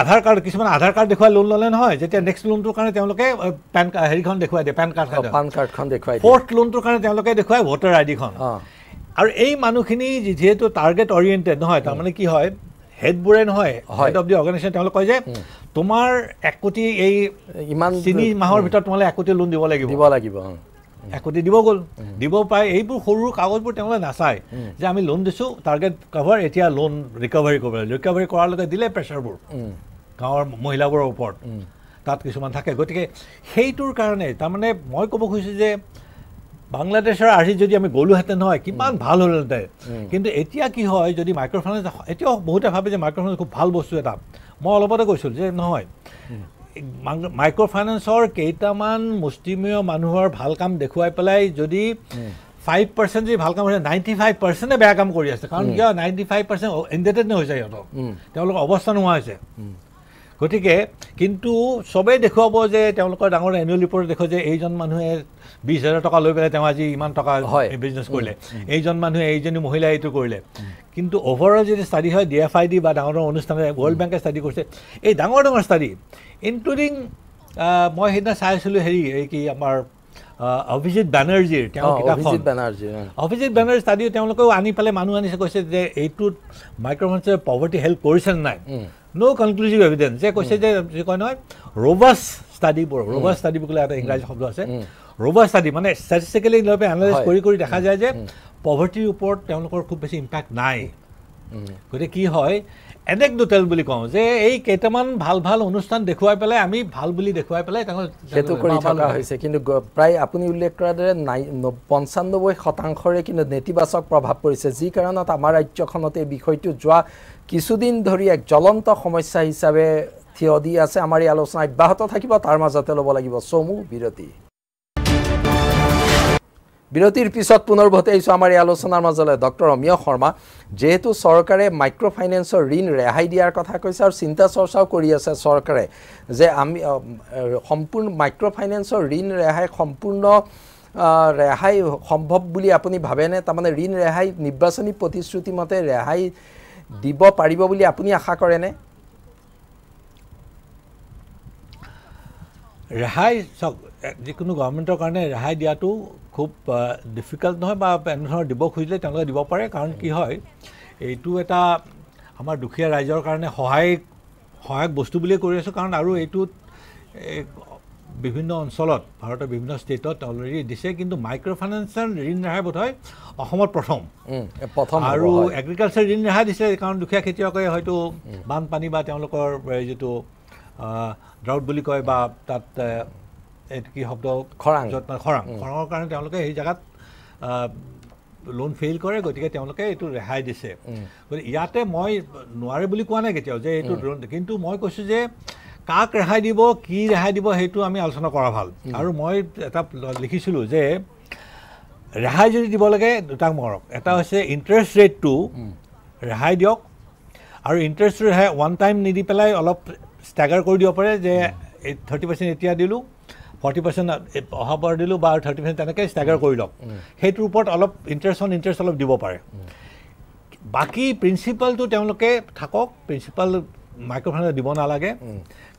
আধাৰ কাৰ্ড কিছুমান আধাৰ কাৰ্ড দেখুৱাই লোন ল'লে নহয় যেতিয়া নেক্সট লোনটোৰ কাৰণে তেওঁলোকে পেন হেৰিখন দেখুৱাই দিয়ে পেন কাৰ্ডখন ফৰ্থ লোনটোৰ কাৰণে তেওঁলোকে দেখুৱাই ভোটাৰ আই ডিখন আৰু এই মানুহখিনি যিহেতু টাৰ্গেট অৰিয়েণ্টেড নহয় তাৰমানে কি হয় হেডবোৰে নহয় হেড অফ দি অৰ্গেনাইজেশ্যন তেওঁলোকে কয় যে তোমাৰ এক কোটি এই ইমান তিনি মাহৰ ভিতৰত তোমালোকে এক কোটি লোন দিব লাগিব দিব লাগিব এক কোটি দিব গ'ল দিব পাৰে এইবোৰ সৰু কাগজবোৰ তেওঁলোকে নাচায় যে আমি লোন দিছোঁ টাৰ্গেট কভাৰ এতিয়া লোন ৰিকভাৰী কৰিব লাগিব ৰিকভাৰী কৰাৰ লগে দিলে প্ৰেছাৰবোৰ গাঁৱৰ মহিলাবোৰৰ ওপৰত তাত কিছুমান থাকে গতিকে সেইটোৰ কাৰণে তাৰমানে মই ক'ব খুজিছোঁ যে বাংলাদেশৰ আৰ্হি যদি আমি গ'লোহেঁতেন হয় কিমান ভাল হ'লহেঁতেন কিন্তু এতিয়া কি হয় যদি মাইক্ৰ'ফাইনেন্স এতিয়াও বহুতে ভাবে যে মাইক্ৰ'ফাইনেন্স খুব ভাল বস্তু এটা মই অলপতে কৈছিলোঁ যে নহয় মাইক্ৰ'ফাইনেন্সৰ কেইটামান মুষ্টিমীয় মানুহৰ ভাল কাম দেখুৱাই পেলাই যদি ফাইভ পাৰ্চেণ্ট যদি ভাল কাম হৈছে নাইণ্টি ফাইভ পাৰ্চেণ্টে বেয়া কাম কৰি আছে কাৰণ কিয় নাইণ্টি ফাইভ পাৰ্চেণ্ট ইণ্ডেটেড নহৈছে সিহঁতক তেওঁলোকৰ অৱস্থা নোহোৱা হৈছে গতিকে কিন্তু চবেই দেখুৱাব যে তেওঁলোকৰ ডাঙৰ এনুৱেল ৰিপৰ্ট দেখুৱাই যে এইজন মানুহে বিছ হাজাৰ টকা লৈ পেলাই তেওঁ আজি ইমান টকা হয় বিজনেছ কৰিলে এইজন মানুহে এইজনী মহিলাই এইটো কৰিলে কিন্তু অভাৰঅল যদি ষ্টাডি হয় ডি এফ আই ডি বা ডাঙৰ ডাঙৰ অনুষ্ঠানে ৱৰ্ল্ড বেংকে ষ্টাডি কৰিছে এই ডাঙৰ ডাঙৰ ষ্টাডি ইনক্লুডিং মই সেইদিনা চাই আছিলোঁ হেৰি এই কি আমাৰ অভিজিত বেনাৰ্জীৰ তেওঁ অভিজিত বেনাৰ্জী ষ্টাডিও তেওঁলোকেও আনি পেলাই মানুহ আনিছে কৈছে যে এইটোত মাইক্ৰ'ফাইনেন্সে পভাৰ্টি হেল্প কৰিছে নাই নো কনক্লুজিভ এভিডেন্স যে কৈছে যে কয় নহয় ৰবাষ্ট ষ্টাডিবোৰ ৰবাষ্ট ষ্টাডিবোৰ এটা ইংৰাজী শব্দ আছে ৰবাষ্ট ষ্টাডি মানে ষ্টেটিষ্টিকেলি নিলৈ এনালাইজ কৰি কৰি দেখা যায় যে পভাৰ্টিৰ ওপৰত তেওঁলোকৰ খুব বেছি ইম্পেক্ট নাই গতিকে কি হয় এনেকডোটেল বুলি কওঁ যে এই কেইটামান ভাল ভাল অনুষ্ঠান দেখুৱাই পেলাই আমি ভাল বুলি দেখুৱাই পেলাই সেইটো কৰি থকা হৈছে কিন্তু প্ৰায় আপুনি উল্লেখ কৰাৰ দৰে নাই পঞ্চানব্বৈ শতাংশৰে কিন্তু নেতিবাচক প্ৰভাৱ পৰিছে যি কাৰণত আমাৰ ৰাজ্যখনত এই বিষয়টো যোৱা কিছুদিন ধৰি এক জ্বলন্ত সমস্যা হিচাপে থিয় দি আছে আমাৰ এই আলোচনা অব্যাহত থাকিব তাৰ মাজতে ল'ব লাগিব চমু বিৰতি বিৰতিৰ পিছত পুনৰভতে আহিছোঁ আমাৰ এই আলোচনাৰ মাজলৈ ডক্টৰ অমিয় শৰ্মা যিহেতু চৰকাৰে মাইক্ৰ' ফাইনেন্সৰ ঋণ ৰেহাই দিয়াৰ কথা কৈছে আৰু চিন্তা চৰ্চাও কৰি আছে চৰকাৰে যে আমি সম্পূৰ্ণ মাইক্ৰ' ফাইনেন্সৰ ঋণ ৰেহাই সম্পূৰ্ণ ৰেহাই সম্ভৱ বুলি আপুনি ভাবেনে তাৰমানে ঋণ ৰেহাই নিৰ্বাচনী প্ৰতিশ্ৰুতিমতে ৰেহাই দিব পাৰিব বুলি আপুনি আশা কৰেনে ৰেহাই যিকোনো গভৰ্ণমেণ্টৰ কাৰণে ৰেহাই দিয়াটো খুব ডিফিকাল্ট নহয় বা এনেধৰণৰ দিব খুজিলে তেওঁলোকে দিব পাৰে কাৰণ কি হয় এইটো এটা আমাৰ দুখীয়া ৰাইজৰ কাৰণে সহায় সহায়ক বস্তু বুলিয়ে কৰি আছোঁ কাৰণ আৰু এইটোত বিভিন্ন অঞ্চলত ভাৰতৰ বিভিন্ন ষ্টেটত অলৰেডি দিছে কিন্তু মাইক্ৰ' ফাইনেন্সিয়েল ঋণ ৰেহাই বোধহয় অসমত প্ৰথম আৰু এগ্ৰিকালচাৰ ঋণ ৰেহাই দিছে কাৰণ দুখীয়া খেতিয়কে হয়তো বানপানী বা তেওঁলোকৰ যিটো ড্ৰাউট বুলি কয় বা তাত এইটো কি শব্দ খৰাং য'ত মানে খৰাং খৰাঙৰ কাৰণে তেওঁলোকে সেই জেগাত লোন ফেইল কৰে গতিকে তেওঁলোকে এইটো ৰেহাই দিছে গতিকে ইয়াতে মই নোৱাৰে বুলি কোৱা নাই কেতিয়াও যে এইটো লোন কিন্তু মই কৈছোঁ যে কাক ৰেহাই দিব কি ৰেহাই দিব সেইটো আমি আলোচনা কৰা ভাল আৰু মই এটা লিখিছিলোঁ যে ৰেহাই যদি দিব লাগে দুটা মৰক এটা হৈছে ইণ্টাৰেষ্ট ৰেটটো ৰেহাই দিয়ক আৰু ইণ্টাৰেষ্টটো ৰেহাই ওৱান টাইম নিদি পেলাই অলপ ষ্টেগাৰ কৰি দিব পাৰে যে এই থাৰ্টি পাৰ্চেণ্ট এতিয়া দিলোঁ ফৰ্টি পাৰ্চেণ্ট অহা বাৰ দিলোঁ বা থাৰ্টি পাৰ্চেণ্ট তেনেকৈ ষ্টাগাৰ কৰি লওক সেইটোৰ ওপৰত অলপ ইণ্টাৰেষ্ট অন ইণ্টাৰেষ্ট অলপ দিব পাৰে বাকী প্ৰিন্সিপালটো তেওঁলোকে থাকক প্ৰিন্সিপাল মাইক্ৰ'ফাইনেঞ্চ দিব নালাগে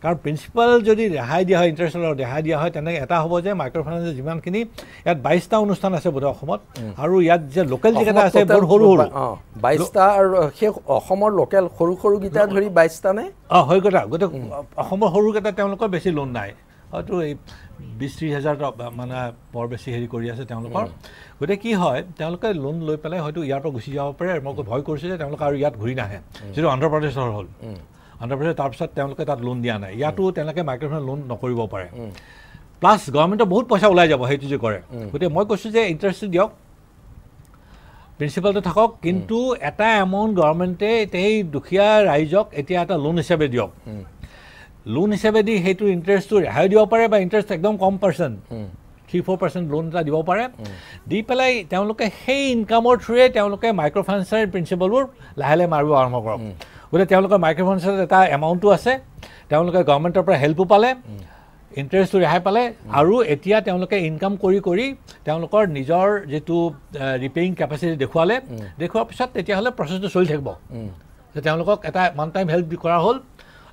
কাৰণ প্ৰিঞ্চিপাল যদি ৰেহাই দিয়া হয় ইণ্টাৰেষ্টৰ ৰেহাই দিয়া হয় তেনে এটা হ'ব যে মাইক্ৰ ফাইনেন্সে যিমানখিনি ইয়াত বাইছটা অনুষ্ঠান আছে বোধহয় অসমত আৰু ইয়াত যে লোকেল যিকেইটা আছে বহুত সৰু সৰু বাইছটা আৰু সেই অসমৰ লোকেল সৰু সৰুকেইটা ধৰি বাইছটানে অঁ হয় কথা গতিকে অসমৰ সৰুকেইটা তেওঁলোকৰ বেছি লোন নাই হয়তো এই বিছ ত্ৰিছ হাজাৰ টকা মানে বৰ বেছি হেৰি কৰি আছে তেওঁলোকৰ গতিকে কি হয় তেওঁলোকে লোন লৈ পেলাই হয়তো ইয়াৰ পৰা গুচি যাব পাৰে মই ভয় কৰিছোঁ যে তেওঁলোকে আৰু ইয়াত ঘূৰি নাহে যিটো অন্ধ্ৰপ্ৰদেশৰ হ'ল অন্ধ্ৰপ্ৰদেশ তাৰপিছত তেওঁলোকে তাত লোন দিয়া নাই ইয়াতো তেওঁলোকে মাইক্ৰ'ফাইনেন্স লোন নকৰিব পাৰে প্লাছ গভৰ্ণমেণ্টৰ বহুত পইচা ওলাই যাব সেইটো যে কৰে গতিকে মই কৈছোঁ যে ইণ্টাৰেষ্টটো দিয়ক প্ৰিন্সিপালটো থাকক কিন্তু এটা এমাউণ্ট গভৰ্ণমেণ্টে সেই দুখীয়া ৰাইজক এতিয়া এটা লোন হিচাপে দিয়ক লোন হিচাপে দি সেইটো ইণ্টাৰেষ্টটো ৰেহাই দিব পাৰে বা ইণ্টাৰেষ্ট একদম কম percent three four percent loan এটা দিব পাৰে দি পেলাই তেওঁলোকে সেই ইনকামৰ থ্ৰুৰে তেওঁলোকে মাইক্ৰ' মাইক্ৰ'ফাইনেন্সৰ প্ৰিঞ্চিপলবোৰ লাহে লাহে মাৰিব আৰম্ভ কৰক গতিকে তেওঁলোকৰ মাইক্ৰ' ফাইনেন্সত এটা এমাউণ্টটো আছে তেওঁলোকে গভৰ্ণমেণ্টৰ পৰা হেল্পো পালে ইণ্টাৰেষ্টটো ৰেহাই পালে আৰু এতিয়া তেওঁলোকে ইনকাম কৰি কৰি তেওঁলোকৰ নিজৰ যিটো ৰিপেয়িং কেপাচিটি দেখুৱালে দেখুওৱাৰ পিছত তেতিয়াহ'লে প্ৰচেছটো চলি থাকিব যে তেওঁলোকক এটা ওৱান টাইম হেল্প কৰা হ'ল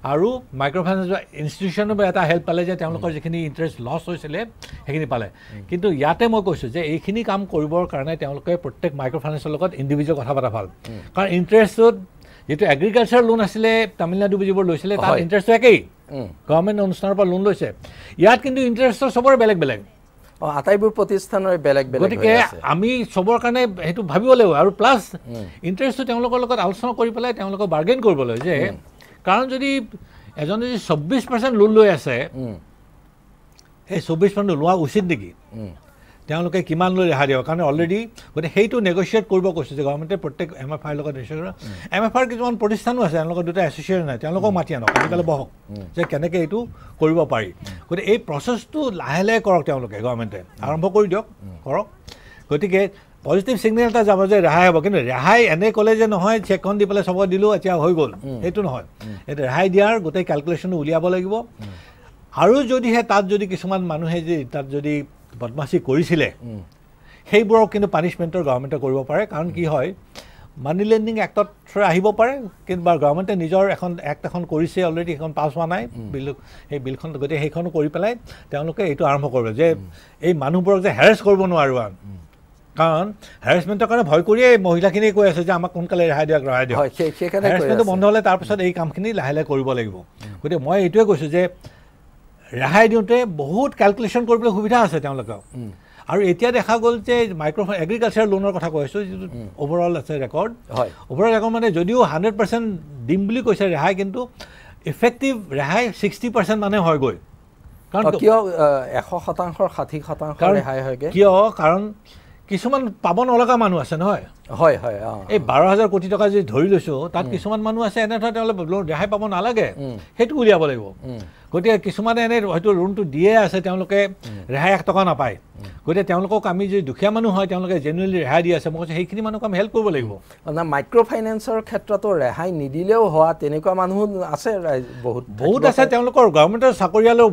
আৰু মাইক্ৰ' ফাইনেন্স ইনষ্টিটিউশ্যনৰ পৰা এটা হেল্প পালে যে তেওঁলোকৰ যিখিনি ইণ্টাৰেষ্ট লছ হৈছিলে সেইখিনি পালে কিন্তু ইয়াতে মই কৈছোঁ যে এইখিনি কাম কৰিবৰ কাৰণে তেওঁলোকে প্ৰত্যেক মাইক্ৰ' ফাইনেন্সৰ লগত ইণ্ডিভিজুৱেল কথা পতা ভাল কাৰণ ইণ্টাৰেষ্টটোত যিটো এগ্ৰিকালচাৰ লোন আছিলে তামিলনাডু যিবোৰ লৈছিলে তাৰ ইণ্টাৰেষ্টটো একেই গভৰ্ণমেণ্ট অনুষ্ঠানৰ পৰা লোন লৈছে ইয়াত কিন্তু ইণ্টাৰেষ্টৰ চবৰে বেলেগ বেলেগ আটাইবোৰ প্ৰতিষ্ঠানৰ বেলেগ বেলেগ গতিকে আমি চবৰ কাৰণে সেইটো ভাবিব লাগিব আৰু প্লাছ ইণ্টাৰেষ্টটো তেওঁলোকৰ লগত আলোচনা কৰি পেলাই তেওঁলোকক বাৰ্গেইন কৰিব লাগে যে কাৰণ যদি এজনে যদি চৌব্বিছ পাৰ্চেণ্ট লোন লৈ আছে সেই চৌব্বিছ পাৰ্চেণ্ট লোৱা উচিত নেকি তেওঁলোকে কিমান লৈ ৰেহাই দিব কাৰণ অলৰেডি গতিকে সেইটো নেগচিয়েট কৰিব কৈছে যে গভৰ্ণমেণ্টে প্ৰত্যেক এম এফ আইৰ লগত এম এফ আইৰ কিছুমান প্ৰতিষ্ঠানো আছে তেওঁলোকৰ দুটা এছ'চিয়েচন নাই তেওঁলোকক মাতি আনক আজিকালি বহক যে কেনেকৈ এইটো কৰিব পাৰি গতিকে এই প্ৰচেছটো লাহে লাহে কৰক তেওঁলোকে গভৰ্ণমেণ্টে আৰম্ভ কৰি দিয়ক কৰক গতিকে পজিটিভ ছিগনেল এটা যাব যে ৰেহাই হ'ব কিন্তু ৰেহাই এনে ক'লে যে নহয় চেকখন দি পেলাই চবক দিলোঁ এতিয়া হৈ গ'ল সেইটো নহয় এতিয়া ৰেহাই দিয়াৰ গোটেই কেলকুলেশ্যনটো উলিয়াব লাগিব আৰু যদিহে তাত যদি কিছুমান মানুহে যে তাত যদি বদমাচি কৰিছিলে সেইবোৰক কিন্তু পানিছমেণ্টৰ গভৰ্ণমেণ্টে কৰিব পাৰে কাৰণ কি হয় মানি লেণ্ডিং এক্টত আহিব পাৰে কিন্তু বাৰু গভৰ্ণমেণ্টে নিজৰ এখন এক্ট এখন কৰিছে অলৰেডি সেইখন পাছ হোৱা নাই বিল সেই বিলখন গতিকে সেইখনো কৰি পেলাই তেওঁলোকে এইটো আৰম্ভ কৰিব যে এই মানুহবোৰক যে হেৰেছ কৰিব নোৱাৰোঁ আৰু কাৰণ হ্যাৰাসমেন্টেৰ কাৰণে ভয় কৰিয়েই মহিলাখিনিয়ে কৈ কয়ে আছে যে আমাক সোনকালে ৰেহাই দিয়ক ৰেহাই দিয়ক হ্যাৰাসমেন্ট বন্ধ হলে তাৰপিছত এই কামখিনি লাহে লাহে কৰব লাগিব গতিকে মই এইটোৱে কৈছোঁ যে ৰেহাই দিওঁতে বহুত কেলকুলেশ্যন কৰিবলৈ সুবিধা আছে তেওঁলোকক আৰু এতিয়া দেখা গ'ল যে মাইক্ৰ' এগ্ৰিকালচাৰ লোনৰ কথা কৈছোঁ যিটো অ'ভাৰঅল আছে ৰেকৰ্ড হয় অ'ভাৰঅল ৰেকৰ্ড মানে যদিও হাণ্ড্ৰেড পাৰ্চেণ্ট দিম বুলি কৈছে ৰেহাই কিন্তু ইফেক্টিভ ৰেহাই ছিক্সটি পাৰ্চেণ্ট মানে হয়গৈ কাৰণ কিয় এশ শতাংশ ষাঠি শতাংশ ৰেহাই হয়গৈ কিয় কাৰণ কিছুমান পাব নলগা মানুহ আছে নহয় হয় হয় এই বাৰ হাজাৰ কোটি টকা যদি ধৰি লৈছোঁ তাত কিছুমান মানুহ আছে এনেধৰণে তেওঁলোকে লোন ৰেহাই পাব নালাগে সেইটো উলিয়াব লাগিব গতিকে কিছুমানে এনে হয়তো লোনটো দিয়ে আছে তেওঁলোকে ৰেহাই এক টকা নাপায় গতিকে তেওঁলোকক আমি যদি দুখীয়া মানুহ হয় তেওঁলোকে জেনুৱেলি ৰেহাই দি আছে মই কৈছোঁ সেইখিনি মানুহক আমি হেল্প কৰিব লাগিব মাইক্ৰ' ফাইনেন্সৰ ক্ষেত্ৰতো ৰেহাই নিদিলেও হোৱা তেনেকুৱা মানুহ আছে বহুত বহুত আছে তেওঁলোকৰ গভৰ্ণমেণ্টৰ চাকৰিয়ালেও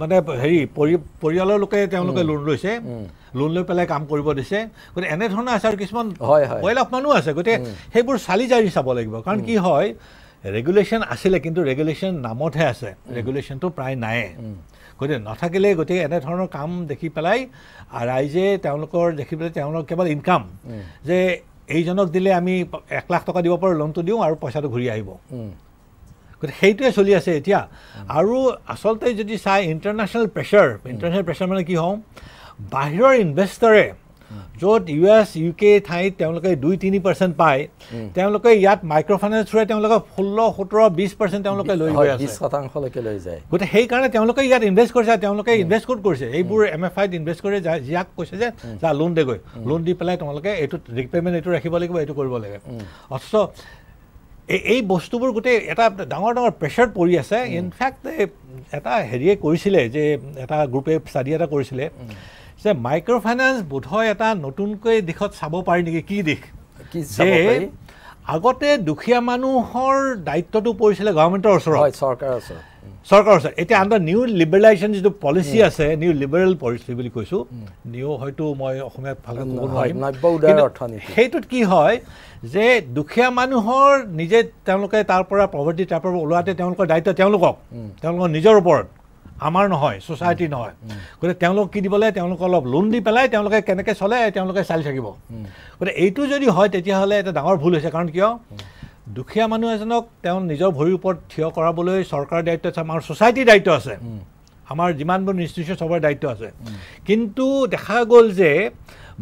মানে হেৰি পৰিয়ালৰ লোকে তেওঁলোকে লোন লৈছে লোন লৈ পেলাই কাম কৰিব দিছে গতিকে এনেধৰণৰ আছে আৰু কিছুমান বইলাফ মানুহ আছে গতিকে সেইবোৰ চালি জাৰি চাব লাগিব কাৰণ কি হয় ৰেগুলেশ্যন আছিলে কিন্তু ৰেগুলেশ্যন নামতহে আছে ৰেগুলেশ্যনটো প্ৰায় নাই গতিকে নাথাকিলে গতিকে এনেধৰণৰ কাম দেখি পেলাই ৰাইজে তেওঁলোকৰ দেখি পেলাই তেওঁলোকৰ কেৱল ইনকাম যে এইজনক দিলে আমি এক লাখ টকা দিব পাৰোঁ লোনটো দিওঁ আৰু পইচাটো ঘূৰি আহিব গতিকে সেইটোৱে চলি আছে এতিয়া আৰু আচলতে যদি চাই ইণ্টাৰনেশ্যনেল প্ৰেছাৰ ইণ্টাৰনেশ্যনেল প্ৰেছাৰ মানে কি হওঁ বাহিৰৰ ইনভেষ্টাৰে য'ত ইউ এছ ইউ কে ঠাইত তেওঁলোকে দুই তিনি পাৰ্চেণ্ট পায় তেওঁলোকে ইয়াত মাইক্ৰ' ফাইনেন্স ফাইনেন্সৰে তেওঁলোকে ষোল্ল সোতৰ বিছ পাৰ্চেণ্ট তেওঁলোকে লৈ শতাংশলৈকে লৈ যায় গতিকে সেইকাৰণে তেওঁলোকে ইয়াত ইনভেষ্ট কৰিছে তেওঁলোকে ইনভেষ্ট ক'ত কৰিছে এইবোৰ এম এফ আইত ইনভেষ্ট কৰি যায় যাক কৈছে যে যা লোন দেগৈ লোন দি পেলাই তেওঁলোকে এইটো ৰিপেমেণ্ট এইটো ৰাখিব লাগিব এইটো কৰিব লাগে অথচ এই এই বস্তুবোৰ গোটেই এটা ডাঙৰ ডাঙৰ প্ৰেছাৰত পৰি আছে ইনফেক্ট এটা হেৰিয়ে কৰিছিলে যে এটা গ্ৰুপে ষ্টাডি এটা কৰিছিলে যে মাইক্ৰ' ফাইনেন্স বোধহয় এটা নতুনকৈ দিশত চাব পাৰি নেকি কি দিশ যে আগতে দুখীয়া মানুহৰ দায়িত্বটো পৰিছিলে গভৰ্ণমেণ্টৰ ওচৰত চৰকাৰৰ ওচৰত চৰকাৰৰ ওচৰত এতিয়া আন্দ নিউ লিবাৰেলাইজেশ্যন যিটো পলিচি আছে নিউ লিবাৰেল পলিচি বুলি কৈছোঁ নিউ হয়তো মই অসমীয়াত ভালকৈ ক'ব নোৱাৰিম সেইটোত কি হয় যে দুখীয়া মানুহৰ নিজে তেওঁলোকে তাৰ পৰা প্ৰভাৰ্টি তাৰ ওলোৱাতে তেওঁলোকৰ দায়িত্ব তেওঁলোকক তেওঁলোকৰ নিজৰ ওপৰত আমাৰ নহয় ছ'চাইটি নহয় গতিকে তেওঁলোক কি দিবলৈ তেওঁলোকে অলপ লোন দি পেলাই তেওঁলোকে কেনেকৈ চলে তেওঁলোকে চালি থাকিব গতিকে এইটো যদি হয় তেতিয়াহ'লে এটা ডাঙৰ ভুল হৈছে কাৰণ কিয় দুখীয়া মানুহ এজনক তেওঁ নিজৰ ভৰিৰ ওপৰত থিয় কৰাবলৈ চৰকাৰৰ দায়িত্ব আছে আমাৰ ছ'চাইটিৰ দায়িত্ব আছে আমাৰ যিমানবোৰ ইনষ্টিটিউচন চবৰে দায়িত্ব আছে কিন্তু দেখা গ'ল যে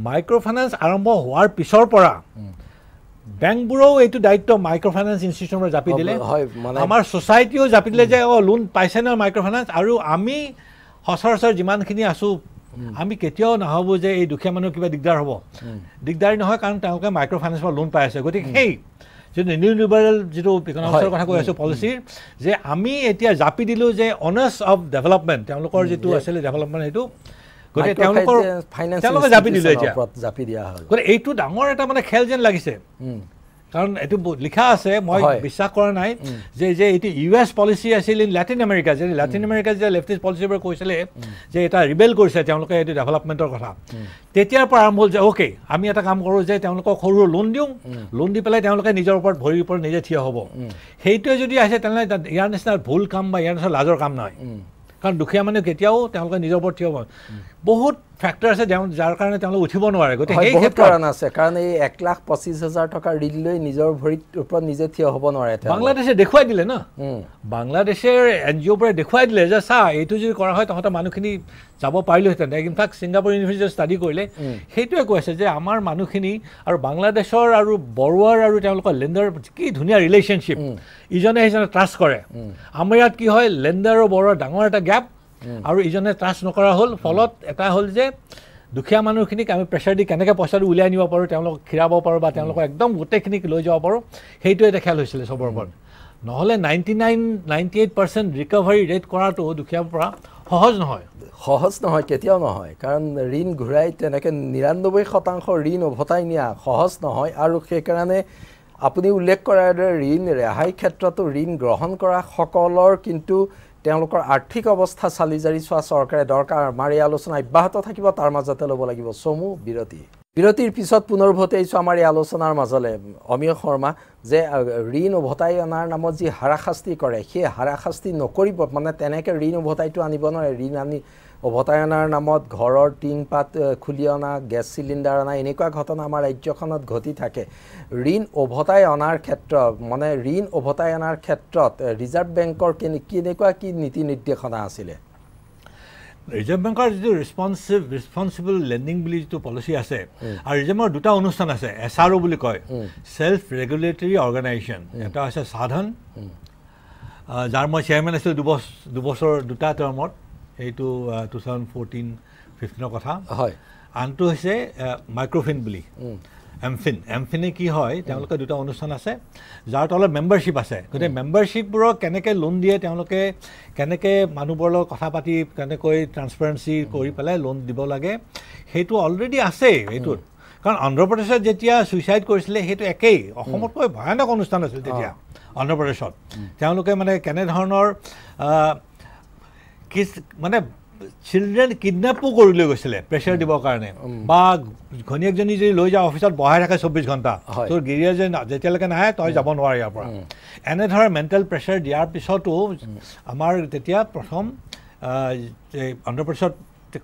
মাইক্ৰ' ফাইনেন্স আৰম্ভ হোৱাৰ পিছৰ পৰা বেংকবোৰেও এইটো দায়িত্ব মাইক্ৰ' ফাইনেন্স ইনষ্টিটিউচনৰ জাপি দিলে আমাৰ ছ'চাইটিও জাপি দিলে যে অঁ লোন পাইছে নহয় মাইক্ৰ' ফাইনেন্স আৰু আমি সচৰাচৰ যিমানখিনি আছোঁ আমি কেতিয়াও নাভাবোঁ যে এই দুখীয়া মানুহ কিবা দিগদাৰ হ'ব দিগদাৰী নহয় কাৰণ তেওঁলোকে মাইক্ৰ' ফাইনেন্সৰ লোন পাই আছে গতিকে সেই যিটো নিউ লিবাৰেল যিটো ইকনমিক্সৰ কথা কৈ আছোঁ পলিচিৰ যে আমি এতিয়া জাপি দিলোঁ যে অনাৰ্ছ অফ ডেভেলপমেণ্ট তেওঁলোকৰ যিটো আছিলে ডেভেলপমেণ্ট সেইটো তেওঁলোকে জাপি দিলে এতিয়া জাপি দিয়া হ'ল গতিকে এইটো ডাঙৰ এটা মানে খেল যেন লাগিছে কাৰণ এইটো লিখা আছে মই বিশ্বাস কৰা নাই যে যে এতিয়া ইউ এছ পলিচি আছিল ইন লেটিন আমেৰিকা যে লেটিন আমেৰিকা যে লেফ্টিষ্ট পলিচিবোৰ কৈছিলে যে এটা ৰিবেল কৰিছে তেওঁলোকে এইটো ডেভেলপমেণ্টৰ কথা তেতিয়াৰ পৰা আৰম্ভ হ'ল যে অ'কে আমি এটা কাম কৰোঁ যে তেওঁলোকক সৰু লোন দিওঁ লোন দি পেলাই তেওঁলোকে নিজৰ ওপৰত ভৰিৰ ওপৰত নিজে থিয় হ'ব সেইটোৱে যদি আহিছে তেনেহ'লে ইয়াৰ নিচিনা ভুল কাম বা ইয়াৰ নিচিনা লাজৰ কাম নহয় কাৰণ দুখীয়া মানুহ কেতিয়াও তেওঁলোকে নিজৰ ওপৰত থিয় বহুত ফেক্টৰ আছে যেওঁ যাৰ কাৰণে তেওঁলোকে উঠিব নোৱাৰে গতিকে বহুত কাৰণ আছে কাৰণ এই এক লাখ পঁচিছ হাজাৰ টকা ঋণ লৈ নিজৰ ভৰিত ওপৰত নিজে থিয় হ'ব নোৱাৰে বাংলাদেশে দেখুৱাই দিলে ন বাংলাদেশৰ এন জি অ'ৰ পৰা দেখুৱাই দিলে যে চা এইটো যদি কৰা হয় তহঁতৰ মানুহখিনি যাব পাৰিলোহেঁতেন ইনফেক্ট ছিংগাপুৰ ইউনিভাৰ্চিটি ষ্টাডি কৰিলে সেইটোৱে কৈ আছে যে আমাৰ মানুহখিনি আৰু বাংলাদেশৰ আৰু বৰুৱাৰ আৰু তেওঁলোকৰ লেণ্ডাৰ কি ধুনীয়া ৰিলেশ্যনশ্বিপ ইজনে সিজনে ট্ৰাষ্ট কৰে আমাৰ ইয়াত কি হয় লেণ্ডাৰ আৰু বৰুৱাৰ ডাঙৰ এটা গেপ আৰু ইজনে ট্ৰাষ্ট নকৰা হ'ল ফলত এটা হ'ল যে দুখীয়া মানুহখিনিক আমি প্ৰেছাৰ দি কেনেকৈ পইচাটো উলিয়াই নিব পাৰোঁ তেওঁলোকক খীৰাব পাৰোঁ বা তেওঁলোকক একদম গোটেইখিনিক লৈ যাব পাৰোঁ সেইটোৱে এটা খেল হৈছিলে চবৰ ওপৰত নহ'লে ninety nine ninety eight percent recovery rate কৰাটো দুখীয়াৰ পৰা সহজ নহয় সহজ নহয় কেতিয়াও নহয় কাৰণ ঋণ ঘূৰাই তেনেকৈ নিৰান্নব্বৈ শতাংশ ঋণ উভতাই নিয়া সহজ নহয় আৰু সেইকাৰণে আপুনি উল্লেখ কৰাৰ দৰে ঋণ ৰেহাই ক্ষেত্ৰতো ঋণ গ্ৰহণ কৰাসকলৰ কিন্তু তেওঁলোকৰ আৰ্থিক অৱস্থা চালি জাৰি চোৱা চৰকাৰে দৰকাৰ আমাৰ এই আলোচনা অব্যাহত থাকিব তাৰ মাজতে ল'ব লাগিব চমু বিৰতি বিৰতিৰ পিছত পুনৰভতে আহিছোঁ আমাৰ এই আলোচনাৰ মাজলৈ অমিয় শৰ্মা যে ঋণ উভতাই অনাৰ নামত যি হাৰাশাস্তি কৰে সেই হাৰাশাস্তি নকৰিব মানে তেনেকৈ ঋণ উভতাইটো আনিব নোৱাৰে ঋণ আনি উভতাই অনাৰ নামত ঘৰৰ পাত খুলি অনা গেছ চিলিণ্ডাৰ অনা এনেকুৱা ঘটনা আমাৰ ৰাজ্যখনত ঘটি থাকে ঋণ উভতাই অনাৰ ক্ষেত্ৰত মানে ঋণ উভতাই অনাৰ ক্ষেত্ৰত ৰিজাৰ্ভ বেংকৰ কেনে কেনেকুৱা কি নীতি নিৰ্দেশনা আছিলে ৰিজাৰ্ভ বেংকৰ যিটো ৰেছপনচিভ ৰেছপনচিবল লেণ্ডিং বুলি যিটো পলিচি আছে আৰু ৰিজাৰ্ভৰ দুটা অনুষ্ঠান আছে এছ আৰ অ' বুলি কয় ছেল্ফ ৰেগুলেটৰী অৰ্গেনাইজেশ্যন এটা হৈছে সাধন যাৰ মই চেয়াৰমেন আছিলোঁ দুবছৰ দুটা টাৰ্মত এইটো টু থাউজেণ্ড ফৰ্টিন ফিফটিনৰ কথা হয় আনটো হৈছে মাইক্ৰ'ফিন বুলি এমফিন এমফিনে কি হয় তেওঁলোকে দুটা অনুষ্ঠান আছে যাৰ তলত মেম্বাৰশ্বিপ আছে গতিকে মেম্বাৰশ্বিপবোৰক কেনেকৈ লোন দিয়ে তেওঁলোকে কেনেকৈ মানুহবোৰৰ লগত কথা পাতি কেনেকৈ ট্ৰান্সপেৰেঞ্চি কৰি পেলাই লোন দিব লাগে সেইটো অলৰেডি আছেই সেইটোত কাৰণ অন্ধ্ৰপ্ৰদেশত যেতিয়া ছুইচাইড কৰিছিলে সেইটো একেই অসমতকৈ ভয়ানক অনুষ্ঠান আছিল তেতিয়া অন্ধ্ৰপ্ৰদেশত তেওঁলোকে মানে কেনেধৰণৰ কি মানে চিলড্ৰেন কিডনেপো কৰি লৈ গৈছিলে প্ৰেছাৰ দিবৰ কাৰণে বা ঘনীয়েকজনী যদি লৈ যাওঁ অফিচত বহাই থাকে চৌব্বিছ ঘণ্টা তোৰ গিৰিয়েজে যেতিয়ালৈকে নাহে তই যাব নোৱাৰ ইয়াৰ পৰা এনেধৰণৰ মেণ্টেল প্ৰেছাৰ দিয়াৰ পিছতো আমাৰ তেতিয়া প্ৰথম অন্ধ্ৰপ্ৰদেশত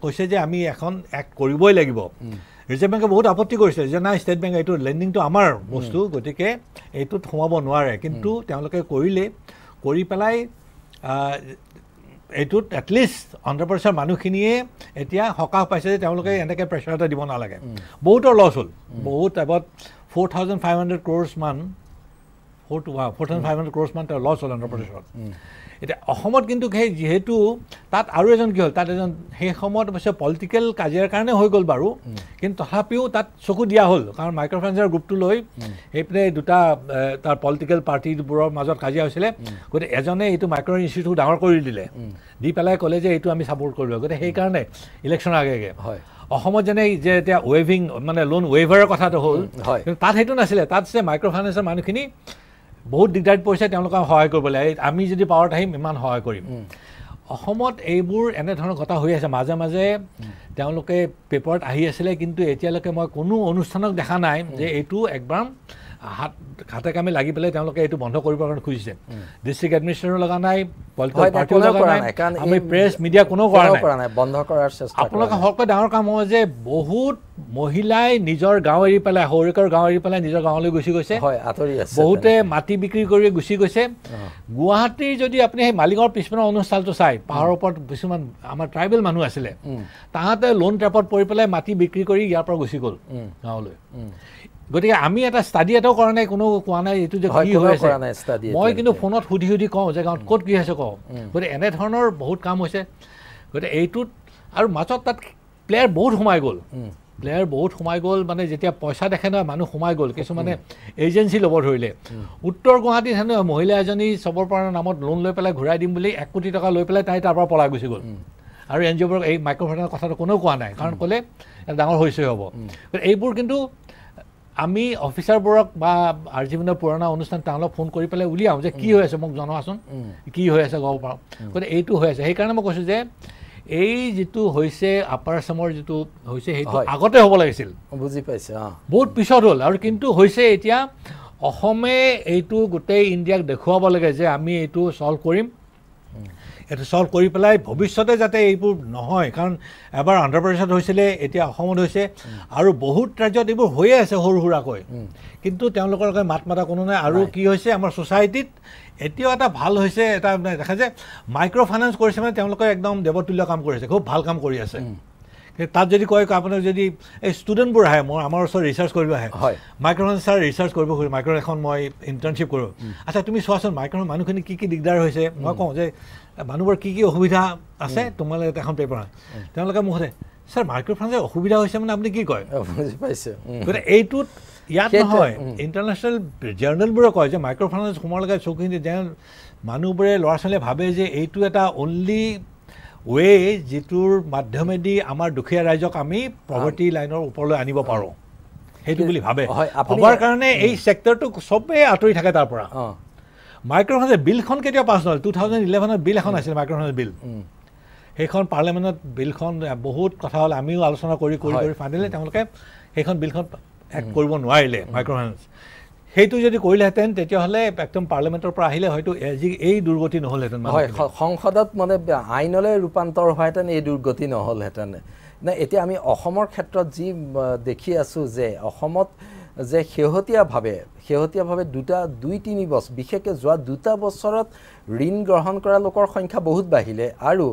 কৈছে যে আমি এখন এক্ট কৰিবই লাগিব ৰিজাৰ্ভ বেংকে বহুত আপত্তি কৰিছে যে নাই ষ্টেট বেংক এইটো লেণ্ডিংটো আমাৰ বস্তু গতিকে এইটোত সোমাব নোৱাৰে কিন্তু তেওঁলোকে কৰিলে কৰি পেলাই এইটোত এটলিষ্ট অন্ধ্ৰপ্ৰদেশৰ মানুহখিনিয়ে এতিয়া সকাহ পাইছে যে তেওঁলোকে এনেকৈ প্ৰেছাৰ এটা দিব নালাগে বহুতৰ লছ হ'ল বহুত এবাৰ ফ'ৰ থাউজেণ্ড ফাইভ হাণ্ড্ৰেড ক্ৰ'ৰ্ছমান four to four thousand five hundred ক্ৰ'ৰ্ছমান তেওঁ লছ হ'ল অন্ধ্ৰপ্ৰদেশত এতিয়া অসমত কিন্তু সেই যিহেতু তাত আৰু এজন কি হ'ল তাত এজন সেই সময়ত অৱশ্যে পলিটিকেল কাজিয়াৰ কাৰণে হৈ গ'ল বাৰু কিন্তু তথাপিও তাত চকু দিয়া হ'ল কাৰণ মাইক্ৰ' ফাইনেন্সৰ গ্ৰুপটো লৈ সেইপিনে দুটা তাৰ পলিটিকেল পাৰ্টিবোৰৰ মাজত কাজিয়া হৈছিলে গতিকে এজনে এইটো মাইক্ৰ' ইনষ্টিটিউট ডাঙৰ কৰি দিলে দি পেলাই ক'লে যে এইটো আমি ছাপৰ্ট কৰিব গতিকে সেইকাৰণে ইলেকশ্যনৰ আগে আগে হয় অসমত যেনে যে এতিয়া ৱেভিং মানে লোন ৱেভাৰৰ কথাটো হ'ল হয় কিন্তু তাত সেইটো নাছিলে তাত যে মাইক্ৰ ফাইনেন্সৰ মানুহখিনি বহুত দিগদাৰিত পৰিছে তেওঁলোকে সহায় কৰিবলৈ আমি যদি পাৱাৰত আহিম ইমান সহায় কৰিম অসমত এইবোৰ এনেধৰণৰ কথা হৈ আছে মাজে মাজে তেওঁলোকে পেপাৰত আহি আছিলে কিন্তু এতিয়ালৈকে মই কোনো অনুষ্ঠানক দেখা নাই যে এইটো একবাৰ হাত হাতে কামে লাগি পেলাই তেওঁলোকে এইটো বন্ধ কৰিবৰ কাৰণে খুজিছে ডিষ্ট্ৰিক্ট এডমিনিষ্ট্ৰেটৰ লগা নাই পলিটিকেল পাৰ্টিও লগা নাই আমি প্ৰেছ মিডিয়া কোনো কৰা নাই বন্ধ কৰাৰ চেষ্টা আপোনালোকে সকলো ডাঙৰ কাম হয় যে বহুত মহিলাই নিজৰ গাঁও এৰি পেলাই সৰুকৰ গাঁও এৰি পেলাই নিজৰ গাঁৱলৈ গুচি গৈছে বহুতে মাটি বিক্ৰী কৰি গুচি গৈছে গুৱাহাটীৰ যদি আপুনি সেই মালিগাঁৱৰ পিছপৰা অনুষ্ঠানটো চাই পাহাৰৰ ওপৰত কিছুমান আমাৰ ট্ৰাইবেল মানুহ আছিলে তাহাঁতে লোন টেপত পৰি পেলাই মাটি বিক্ৰী কৰি ইয়াৰ পৰা গুচি গ'ল গাঁৱলৈ গতিকে আমি এটা ষ্টাডি এটাও কৰা নাই কোনো কোৱা নাই এইটো যে কি হৈ আছে মই কিন্তু ফোনত সুধি সুধি কওঁ যে গাঁৱত ক'ত কি হৈছে কওঁ গতিকে এনেধৰণৰ বহুত কাম হৈছে গতিকে এইটোত আৰু মাজত তাত প্লেয়াৰ বহুত সোমাই গ'ল প্লেয়াৰ বহুত সোমাই গ'ল মানে যেতিয়া পইচা দেখে নহয় মানুহ সোমাই গ'ল কিছুমানে এজেঞ্চি ল'ব ধৰিলে উত্তৰ গুৱাহাটীত হেনো মহিলা এজনী চবৰ পৰা নামত লোন লৈ পেলাই ঘূৰাই দিম বুলি এক কোটি টকা লৈ পেলাই তাই তাৰপৰা পলাই গুচি গ'ল আৰু এন জি অ'বোৰক এই মাইক্ৰ'ফাইনেন্সৰ কথাটো কোনেও কোৱা নাই কাৰণ ক'লে ডাঙৰ হৈছে হ'ব এইবোৰ কিন্তু আমি অফিচাৰবোৰক বা আৰ্জীৱনৰ পুৰণা অনুষ্ঠান তেওঁলোকক ফোন কৰি পেলাই উলিয়াওঁ যে কি হৈ আছে মোক জনোৱাচোন কি হৈ আছে গম পাওঁ গতিকে এইটো হৈ আছে সেইকাৰণে মই কৈছোঁ যে এই যিটো হৈছে আপাৰ আছামৰ যিটো হৈছে সেইটো আগতে হ'ব লাগিছিল বুজি পাইছে বহুত পিছত হ'ল আৰু কিন্তু হৈছে এতিয়া অসমে এইটো গোটেই ইণ্ডিয়াক দেখুৱাব লাগে যে আমি এইটো চল্ভ কৰিম এইটো চল্ভ কৰি পেলাই ভৱিষ্যতে যাতে এইবোৰ নহয় কাৰণ এবাৰ অন্ধ্ৰপ্ৰদেশত হৈছিলে এতিয়া অসমত হৈছে আৰু বহুত ৰাজ্যত এইবোৰ হৈয়ে আছে সৰু সুৰাকৈ কিন্তু তেওঁলোকৰ মাত মাতা কোনো নাই আৰু কি হৈছে আমাৰ ছ'চাইটিত এতিয়াও এটা ভাল হৈছে এটা দেখা যায় মাইক্ৰ' ফাইনেন্স কৰিছে মানে তেওঁলোকে একদম দেৱতুল্য কাম কৰিছে খুব ভাল কাম কৰি আছে তাত যদি কয় আপোনাক যদি এই ষ্টুডেণ্টবোৰ আহে মোৰ আমাৰ ওচৰত ৰিচাৰ্চ কৰিব আহে মাইক্ৰ'ফোন ছাৰ ৰিচাৰ্চ কৰিব খুজিছোঁ মাইক্ৰ' এখন মই ইণ্টাৰ্ণশ্বিপ কৰোঁ আচ্ছা তুমি চোৱাচোন মাইক্ৰ'ফোন মানুহখিনি কি কি দিগদাৰ হৈছে মই কওঁ যে মানুহবোৰ কি কি অসুবিধা আছে তোমালোকে এখন পেপাৰত তেওঁলোকে মোক সোধে ছাৰ মাইক্ৰ'ফোন যে অসুবিধা হৈছে মানে আপুনি কি কয় পাইছে গতিকে এইটোত ইয়াত নহয় ইণ্টাৰনেশ্যনেল জাৰ্নেলবোৰে কয় যে মাইক্ৰ'ফোন সোমোৱাৰ লগে চকুখিনি যেন মানুহবোৰে ল'ৰা ছোৱালীয়ে ভাবে যে এইটো এটা অনলি ৱে যিটোৰ মাধ্যমেদি আমাৰ দুখীয়া ৰাইজক আমি প্ৰভাৰ্টি লাইনৰ ওপৰলৈ আনিব পাৰোঁ সেইটো বুলি ভাবে ভবাৰ কাৰণে এই চেক্টৰটোক চবেই আঁতৰি থাকে তাৰ পৰা মাইক্ৰ'ফাইনেন্স বিলখন কেতিয়াও পাছ নহ'ল টু থাউজেণ্ড ইলেভেনত বিল এখন আছিল মাইক্ৰ'ফাইনেন্স বিল সেইখন পাৰ্লিয়ামেণ্টত বিলখন বহুত কথা হ'ল আমিও আলোচনা কৰি কৰি কৰি ফাইনেলি তেওঁলোকে সেইখন বিলখন এক্ট কৰিব নোৱাৰিলে মাইক্ৰ'ফাইনেন্স সেইটো যদি কৰিলেহেঁতেন তেতিয়াহ'লে একদম পাৰ্লামেণ্টৰ পৰা আহিলে হয়তো যি এই দুৰ্গতি নহ'লহেঁতেন হয় সংসদত মানে আইনলৈ ৰূপান্তৰ হোৱাহেঁতেন এই দুৰ্গতি নহ'লহেঁতেন নাই এতিয়া আমি অসমৰ ক্ষেত্ৰত যি দেখি আছোঁ যে অসমত যে শেহতীয়াভাৱে শেহতীয়াভাৱে দুটা দুই তিনি বছৰ বিশেষকৈ যোৱা দুটা বছৰত ঋণ গ্ৰহণ কৰা লোকৰ সংখ্যা বহুত বাঢ়িলে আৰু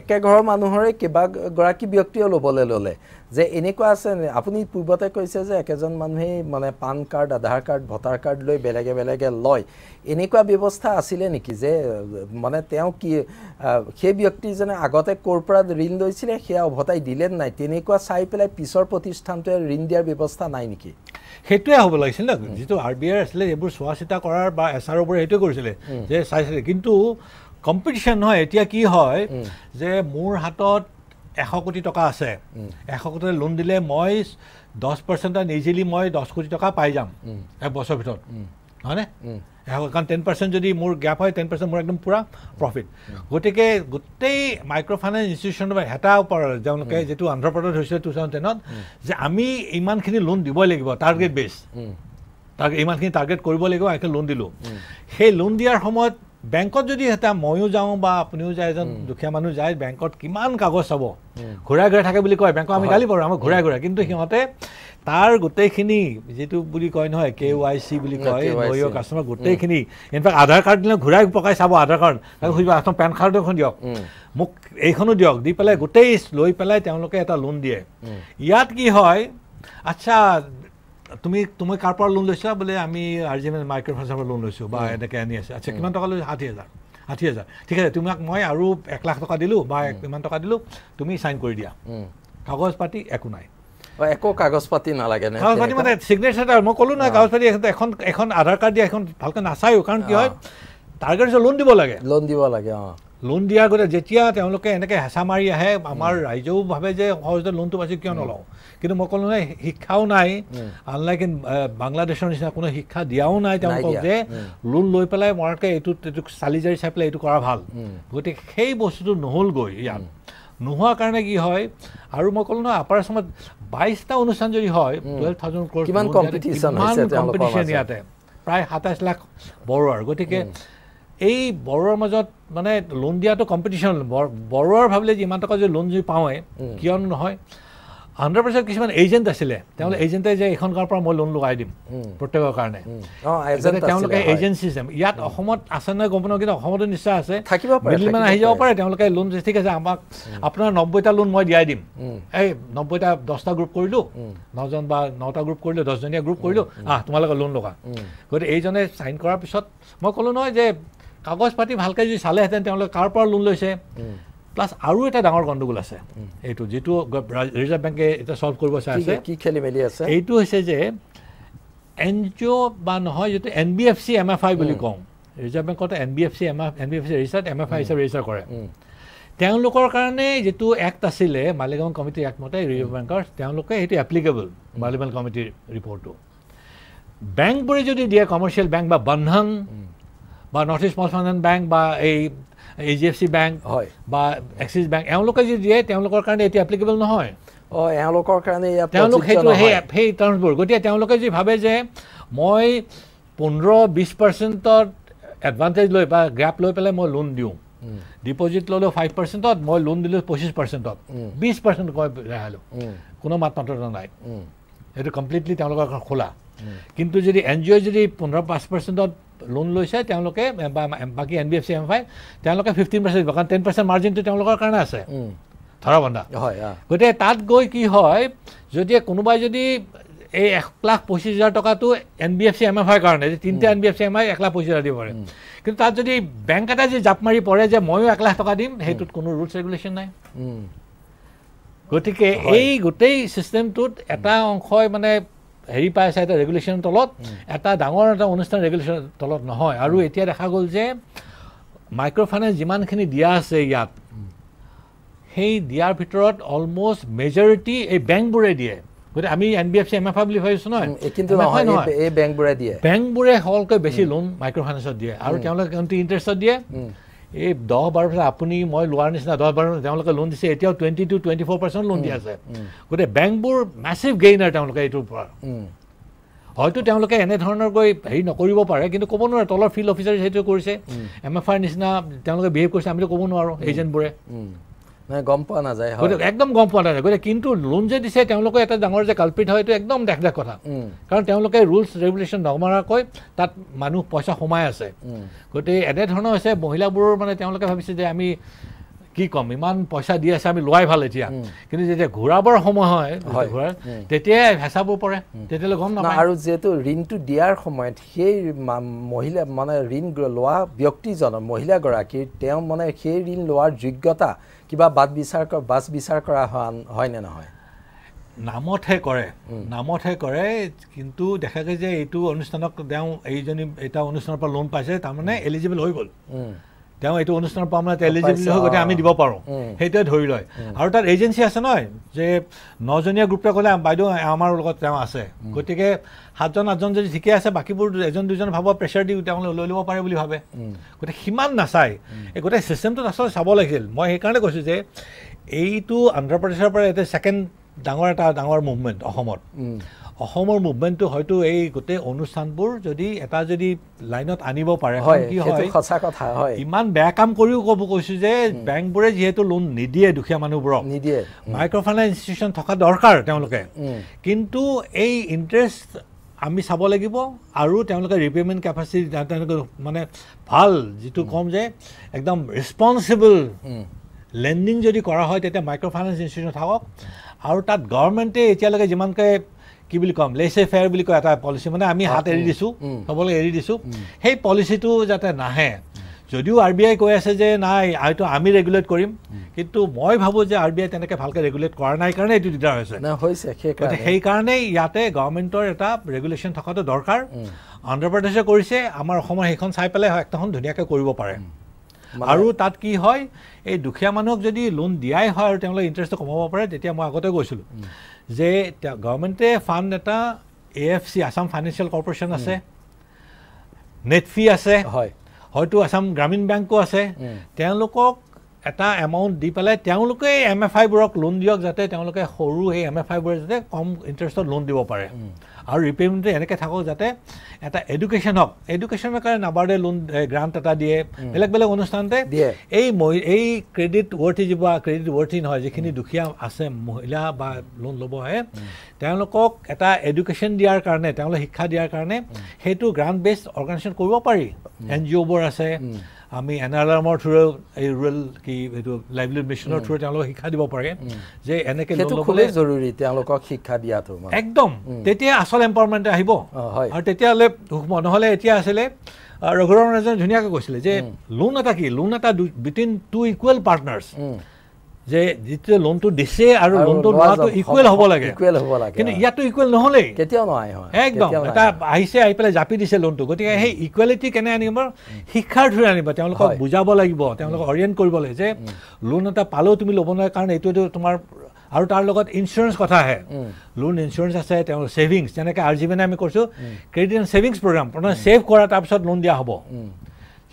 একে ঘৰৰ মানুহৰে কেইবাগৰাকী ব্যক্তিয়ে ল'বলৈ ল'লে যে এনেকুৱা আছে আপুনি পূৰ্বতে কৈছে যে একেজন মানুহেই মানে PAN card Aadhaar card voter card লৈ বেলেগে বেলেগে লয় এনেকুৱা ব্যৱস্থা আছিলে নেকি যে মানে তেওঁ কি সেই ব্যক্তিজনে আগতে ক'ৰ পৰা ঋণ লৈছিলে সেয়া উভতাই দিলে নাই তেনেকুৱা চাই পেলাই পিছৰ প্ৰতিষ্ঠানটোৱে ঋণ দিয়াৰ ব্যৱস্থা নাই নেকি সেইটোৱে হ'ব লাগিছিল ন যিটো আৰ বি আই আছিলে এইবোৰ চোৱা চিতা কৰাৰ বা এছ আৰ অ'বোৰে সেইটোৱে কৰিছিলে যে চাইছিলে কিন্তু কম্পিটিশ্যন নহয় এতিয়া কি হয় যে মোৰ হাতত এশ কোটি টকা আছে এশ কোটি লোন দিলে মই দহ পাৰ্চেণ্ট নিজিলি মই দহ কোটি টকা পাই যাম এক বছৰৰ ভিতৰত হয়নে কাৰণ টেন পাৰ্চেণ্ট যদি মোৰ গেপ হয় টেন পাৰ্চেণ্ট মোৰ একদম পূৰা প্ৰফিট গতিকে গোটেই মাইক্ৰ' ফাইনেন্স ইনষ্টিটিউশ্যনৰ হেতা ওপৰত তেওঁলোকে যিটো অন্ধ্ৰপ্ৰদেশ হৈছিলে টু থাউজেণ্ড টেনত যে আমি ইমানখিনি লোন দিবই লাগিব টাৰ্গেট বেছ তাৰ ইমানখিনি টাৰ্গেট কৰিব লাগিব এনেকৈ লোন দিলোঁ সেই লোন দিয়াৰ সময়ত বেংকত যদি এটা ময়ো যাওঁ বা আপুনিও যায় এজন দুখীয়া মানুহ যায় বেংকত কিমান কাগজ চাব ঘূৰাই ঘূৰাই থাকে বুলি কয় বেংকত আমি গালি পাৰোঁ আমাৰ ঘূৰাই ঘূৰাই কিন্তু সিহঁতে তাৰ গোটেইখিনি যিটো বুলি কয় নহয় কে ৱাই চি বুলি কয় কাষ্টমাৰ গোটেইখিনি ইনফেক্ট আধাৰ কাৰ্ড দিলে ঘূৰাই পকাই চাব আধাৰ কাৰ্ড তাকে সুধিব আচলতে পেন কাৰ্ড এখন দিয়ক মোক এইখনো দিয়ক দি পেলাই গোটেই লৈ পেলাই তেওঁলোকে এটা লোন দিয়ে ইয়াত কি হয় আচ্ছা তুমি তুমি কাৰ পৰা লোন লৈছা বোলে আমি আৰ জি এম এছ মাইক্ৰ'ফাইনেন্সৰ পৰা লোন লৈছোঁ বা এনেকৈ আনি আছে আচ্ছা কিমান টকা লৈছোঁ ষাঠি হাজাৰ ষাঠি হাজাৰ ঠিক আছে তোমাক মই আৰু এক লাখ টকা দিলোঁ বা কিমান টকা দিলোঁ তুমি চাইন কৰি দিয়া কাগজ পাতি একো নাই একো কাগজ পাতি নালাগে কাগজ পাতি মানে চিগনেচাৰ মই ক'লো নহয় কাগজ পাতি এখন এখন আধাৰ কাৰ্ড দিয়া এখন ভালকৈ নাচায়ো কাৰণ কি হয় তাৰ লোন দিব লাগে লোন দিব লাগে অঁ লোন দিয়াৰ গতে যেতিয়া তেওঁলোকে এনেকৈ হেঁচা মাৰি আহে আমাৰ ৰাইজেও ভাবে যে সহজতে লোনটো পাইছোঁ কিয় নলওঁ কিন্তু মই ক'লো নহয় শিক্ষাও নাই আনলাইক ইন বাংলাদেশৰ নিচিনা কোনো শিক্ষা দিয়াও নাই তেওঁলোকক যে লোন লৈ পেলাই মৰাতকৈ এইটো এইটো চালি জাৰি চাই পেলাই এইটো কৰা ভাল গতিকে সেই বস্তুটো নহ'লগৈ ইয়াত নোহোৱাৰ কাৰণে কি হয় আৰু মই ক'লো নহয় আপাৰ আচামত বাইছটা অনুষ্ঠান যদি হয় প্ৰায় সাতাইছ লাখ বৰুৱাৰ গতিকে এই বড়োৰ মাজত মানে লোন দিয়াটো কম্পিটিশ্যন বড়োৰ ভাবিলে যে ইমান টকা যদি লোন যদি পাওঁৱে কিয়নো নহয় হাণ্ড্ৰেড পাৰ্চেণ্ট কিছুমান এজেণ্ট আছিলে তেওঁলোকে এজেণ্টে যে এইখন গাঁৱৰ পৰা মই লোন লগাই দিম প্ৰত্যেকৰ কাৰণে তেওঁলোকে এজেঞ্চি চিষ্টেম ইয়াত অসমত আছে নহয় গম পাওঁ কিন্তু অসমতো নিশ্চয় আছে থাকিব মানে আহি যাব পাৰে তেওঁলোকে লোন ঠিক আছে আমাক আপোনাৰ নব্বৈটা লোন মই দিয়াই দিম এই নব্বৈটা দহটা গ্ৰুপ কৰিলোঁ নজন বা নটা গ্ৰুপ কৰিলোঁ দহজনীয়া গ্ৰুপ কৰিলোঁ আহ তোমালোকে লোন লগা গতিকে এইজনে চাইন কৰাৰ পিছত মই ক'লোঁ নহয় যে কাগজ পাতি ভালকৈ যদি চালেহেঁতেন তেওঁলোকে কাৰ পৰা লোন লৈছে প্লাছ আৰু এটা ডাঙৰ গণ্ডগোল আছে এইটো যিটো ৰিজাৰ্ভ বেংকে এতিয়া চল্ভ কৰিব চাইছে কি খেলি মেলি আছে এইটো হৈছে যে এন জি অ' বা নহয় যিটো N B F C M F I বুলি কওঁ ৰিজাৰ্ভ বেংকতে N B F C M F N B F C register M F I হিচাপে ৰেজিষ্টাৰ কৰে তেওঁলোকৰ কাৰণে যিটো এক্ট আছিলে মালিগাঁও কমিটিৰ মতে ৰিজাৰ্ভ বেংকৰ তেওঁলোকে সেইটো এপ্লিকেবল মালিগাঁও কমিটিৰ ৰিপৰ্টটো বেংকবোৰে যদি দিয়ে কমাৰ্চিয়েল বেংক বা বন্ধন বা north east small finance bank বা এই H D F C bank হয় বা এক্সিছ বেংক এওঁলোকে যি দিয়ে তেওঁলোকৰ কাৰণে এতিয়া এপ্লিকেবল নহয় অঁ এওঁলোকৰ কাৰণে তেওঁলোক সেইটো সেই সেই টাৰ্মছবোৰ গতিকে তেওঁলোকে যি ভাবে যে মই পোন্ধৰ বিছ পাৰ্চেণ্টত এডভান্টেজ লৈ বা গ্ৰেপ লৈ পেলাই মই লোন দিওঁ ডিপজিট ল'লোঁ ফাইভ পাৰ্চেণ্টত মই লোন দিলোঁ পঁচিছ পাৰ্চেণ্টত বিছ পাৰ্চেণ্ট মই ৰেহাই কোনো মাত মাত্ৰ নাই সেইটো কমপ্লিটলি তেওঁলোকৰ খোলা কিন্তু যদি এন জি অ' যদি পোন্ধৰ পাঁচ পাৰ্চেণ্টত লোন লৈছে তেওঁলোকে বা বাকী N B F C M ফাই তেওঁলোকে ফিফটিন পাৰ্চেণ্ট কাৰণ টেন পাৰ্চেণ্ট মাৰ্জিনটো তেওঁলোকৰ কাৰণে আছে ধৰা বন্ধা হয় গতিকে তাত গৈ কি হয় যদি কোনোবাই যদি এই এক লাখ পঁচিছ হাজাৰ টকাটো N B F C M F আইৰ কাৰণে যে তিনিটা N B F C M I এক লাখ পঁচিছ হাজাৰ দিব পাৰে কিন্তু তাত যদি বেংক এটাই যদি জাপ মাৰি পৰে যে ময়ো এক লাখ টকা দিম সেইটোত কোনো ৰুলছ ৰেগুলেশ্যন নাই গতিকে এই গোটেই ছিষ্টেমটোত এটা অংশই মানে হেৰি পাই আছে এটা ৰেগুলেশ্যনৰ তলত এটা ডাঙৰ এটা অনুষ্ঠান ৰেগুলেশ্যনৰ তলত নহয় আৰু এতিয়া দেখা গ'ল যে মাইক্ৰ' ফাইনেন্স যিমানখিনি দিয়া আছে ইয়াত সেই দিয়াৰ ভিতৰত অলমষ্ট মেজৰিটি এই বেংকবোৰে দিয়ে গতিকে আমি N B F C M F I বুলি ভাবিছোঁ নহয় বেংকবোৰে দিয়ে বেংকবোৰে সকলোকৈ বেছি লোন মাইক্ৰ' ফাইনেন্সত দিয়ে আৰু তেওঁলোকে ইণ্টাৰেষ্টত দিয়ে এই দহ বাৰ পাৰ্চেণ্ট আপুনি মই লোৱাৰ নিচিনা দহ বাৰ তেওঁলোকে লোন দিছে এতিয়াও twenty two twenty four percent loan দি আছে গতিকে বেংকবোৰ মেছিভ গেইনাৰ তেওঁলোকে এইটোৰ পৰা হয়তো তেওঁলোকে এনেধৰণৰ গৈ হেৰি নকৰিব পাৰে কিন্তু ক'ব নোৱাৰে তলৰ ফিল্ড অফিচাৰ সেইটোৱে কৰিছে এম এফ আইৰ নিচিনা তেওঁলোকে বিহেভ কৰিছে আমিতো ক'ব নোৱাৰোঁ এজেণ্টবোৰে নাই গম পোৱা নাযায় গতিকে একদম গম পোৱা নাযায় গতিকে কিন্তু লোন যে দিছে তেওঁলোকে এটা ডাঙৰ যে কাল্পিট হয় এইটো একদম দেখ দেখ কথা কাৰণ তেওঁলোকে ৰুলছ ৰেগুলেশ্যন নমৰাকৈ তাত মানুহ পইচা সোমাই আছে গতিকে এনেধৰণৰ হৈছে মহিলাবোৰৰ মানে তেওঁলোকে ভাবিছে যে আমি কি ক'ম ইমান পইচা দি আছে আমি লোৱাই ভাল এতিয়া কিন্তু যেতিয়া ঘূৰাবৰ সময় হয় তেতিয়াই হেঁচাব পাৰে তেতিয়ালৈ গম নাপায় আৰু যিহেতু ঋণটো দিয়াৰ সময়ত সেই মহিলা মানে ঋণ লোৱা ব্যক্তিজনৰ মহিলাগৰাকীৰ তেওঁ মানে সেই ঋণ লোৱাৰ যোগ্যতা কিবা বাদ বিচাৰ কৰ বাছ বিচাৰ কৰা হয় নে নহয় নামতহে কৰে নামতহে কৰে কিন্তু দেখা গৈছে যে এইটো অনুষ্ঠানক তেওঁ এইজনী এটা অনুষ্ঠানৰ পৰা লোন পাইছে তাৰমানে এলিজিবল হৈ গ'ল তেওঁ এইটো অনুষ্ঠানৰ পৰা মানে এলিজিবিলি হৈ গতিকে আমি দিব পাৰোঁ সেইটোৱে ধৰি লয় আৰু তাত এজেঞ্চি আছে নহয় যে নজনীয়া গ্ৰুপটোৱে ক'লে বাইদেউ আমাৰ লগত তেওঁ আছে গতিকে সাতজন আঠজন যদি ঠিকে আছে বাকীবোৰ এজন দুজন ভাবক প্ৰেছাৰ দি তেওঁলোকে লৈ ল'ব পাৰে বুলি ভাবে গতিকে সিমান নাচায় এই গোটেই চিষ্টেমটোত আচলতে চাব লাগিছিল মই সেইকাৰণে কৈছোঁ যে এইটো অন্ধ্ৰপ্ৰদেশৰ পৰা এতিয়া ছেকেণ্ড ডাঙৰ এটা ডাঙৰ মুভমেণ্ট অসমত অসমৰ মুভমেণ্টটো হয়তো এই গোটেই অনুষ্ঠানবোৰ যদি এটা যদি লাইনত আনিব পাৰে হয় কি হয় সঁচা কথা হয় ইমান বেয়া কাম কৰিও ক'ব কৈছোঁ যে বেংকবোৰে যিহেতু লোন নিদিয়ে দুখীয়া মানুহবোৰক নিদিয়ে মাইক্ৰ' ফাইনেন্স ইনষ্টিটিউশ্যন থকা দৰকাৰ তেওঁলোকে কিন্তু এই ইণ্টাৰেষ্ট আমি চাব লাগিব আৰু তেওঁলোকে ৰিপেমেণ্ট কেপাচিটি তেওঁলোকে মানে ভাল যিটো ক'ম যে একদম ৰেছপনচিবল লেণ্ডিং যদি কৰা হয় তেতিয়া মাইক্ৰ' ফাইনেন্স ইনষ্টিটিউশ্যন থাকক আৰু তাত গভৰ্ণমেণ্টে এতিয়ালৈকে যিমানকৈ কি বুলি ক'ম লেচে ফেয়াৰ বুলি কয় এটা পলিচি মানে আমি হাত এৰি দিছোঁ সবলৈ এৰি দিছোঁ সেই পলিচিটো যাতে নাহে যদিও আৰ বি আই কৈ আছে যে নাই এইটো আমি ৰেগুলেট কৰিম কিন্তু মই ভাবোঁ যে আৰ বি আই তেনেকৈ ভালকৈ ৰেগুলেট কৰা নাই কাৰণে এইটো দিগদাৰ হৈছে গতিকে সেইকাৰণেই ইয়াতে গভৰ্ণমেণ্টৰ এটা ৰেগুলেশ্যন থকাটো দৰকাৰ অন্ধ্ৰপ্ৰদেশে কৰিছে আমাৰ অসমৰ সেইখন চাই পেলাই একদম ধুনীয়াকৈ কৰিব পাৰে আৰু তাত কি হয় এই দুখীয়া মানুহক যদি লোন দিয়াই হয় আৰু তেওঁলোকে ইণ্টাৰেষ্টটো কমাব পাৰে তেতিয়া মই আগতে গৈছিলোঁ যে গভৰ্ণমেণ্টে ফাণ্ড এটা A F C Assam financial corporation আছে নেটফি আছে হয় হয়তো আছাম গ্ৰামীণ বেংকো আছে তেওঁলোকক এটা এমাউণ্ট দি পেলাই তেওঁলোকে এম এফ আইবোৰক লোন দিয়ক যাতে তেওঁলোকে সৰু সেই এম এফ আইবোৰে যাতে কম ইণ্টাৰেষ্টত লোন দিব পাৰে আৰু ৰিপেমেণ্টটো এনেকৈ থাকক যাতে এটা এডুকেশ্যন হওক এডুকেশ্যনৰ কাৰণে নাবাৰ্ডে লোন গ্ৰাণ্ট এটা দিয়ে বেলেগ বেলেগ অনুষ্ঠানতে দিয়ে এই মহি এই ক্ৰেডিট ৱৰ্থি যিবোৰ ক্ৰেডিট ৱৰ্থি নহয় যিখিনি দুখীয়া আছে মহিলা বা লোন ল'ব আহে তেওঁলোকক এটা এডুকেশ্যন দিয়াৰ কাৰণে তেওঁলোকে শিক্ষা দিয়াৰ কাৰণে সেইটো গ্ৰাণ্ট বেছ অৰ্গেনাইজেশ্যন কৰিব পাৰি এন জি অ'বোৰ আছে আমি এন আৰ আৰমৰ থ্ৰুৰে এই ৰুৰেল কি এইটো লাইভলিহুড মিছনৰ থ্ৰুৰে তেওঁলোকক শিক্ষা দিব পাৰে যে এনেকে জৰুৰী তেওঁলোকক শিক্ষা দিয়াটো একদম তেতিয়া আচল এম্পাৱাৰমেণ্ট আহিব আৰু তেতিয়ালে নহ'লে এতিয়া আছিলে ৰঘুৰাম ৰাজনে ধুনীয়াকৈ কৈছিলে যে লোন এটা কি লোন এটা বিটুইন টু ইকুৱেল পাৰ্টনাৰ্ছ যে যেতিয়া লোনটো দিছে আৰু লোনটো লোৱাটো ইকুৱেল হ'ব লাগে ইকুৱেল হ'ব লাগে কিন্তু ইয়াতো ইকুৱেল নহ'লে কেতিয়াও নহয় একদম এটা আহিছে আহি পেলাই জাপি দিছে লোনটো গতিকে সেই ইকুৱেলিটি কেনে আনিব শিক্ষাৰ্থীৰে আনিব তেওঁলোকক বুজাব লাগিব তেওঁলোকক অৰিয়েণ্ট কৰিব লাগে যে লোন এটা পালেও তুমি ল'ব নোৱাৰে কাৰণ এইটো তোমাৰ আৰু তাৰ লগত ইঞ্চুৰেঞ্চ কথা আহে লোন ইঞ্চুৰেঞ্চ আছে তেওঁৰ ছেভিংছ যেনেকৈ আৰ জি বেনে আমি কৰিছোঁ ক্ৰেডিট এণ্ড ছেভিংছ প্ৰগ্ৰাম প্ৰথমে ছেভ কৰা তাৰপিছত লোন দিয়া হ'ব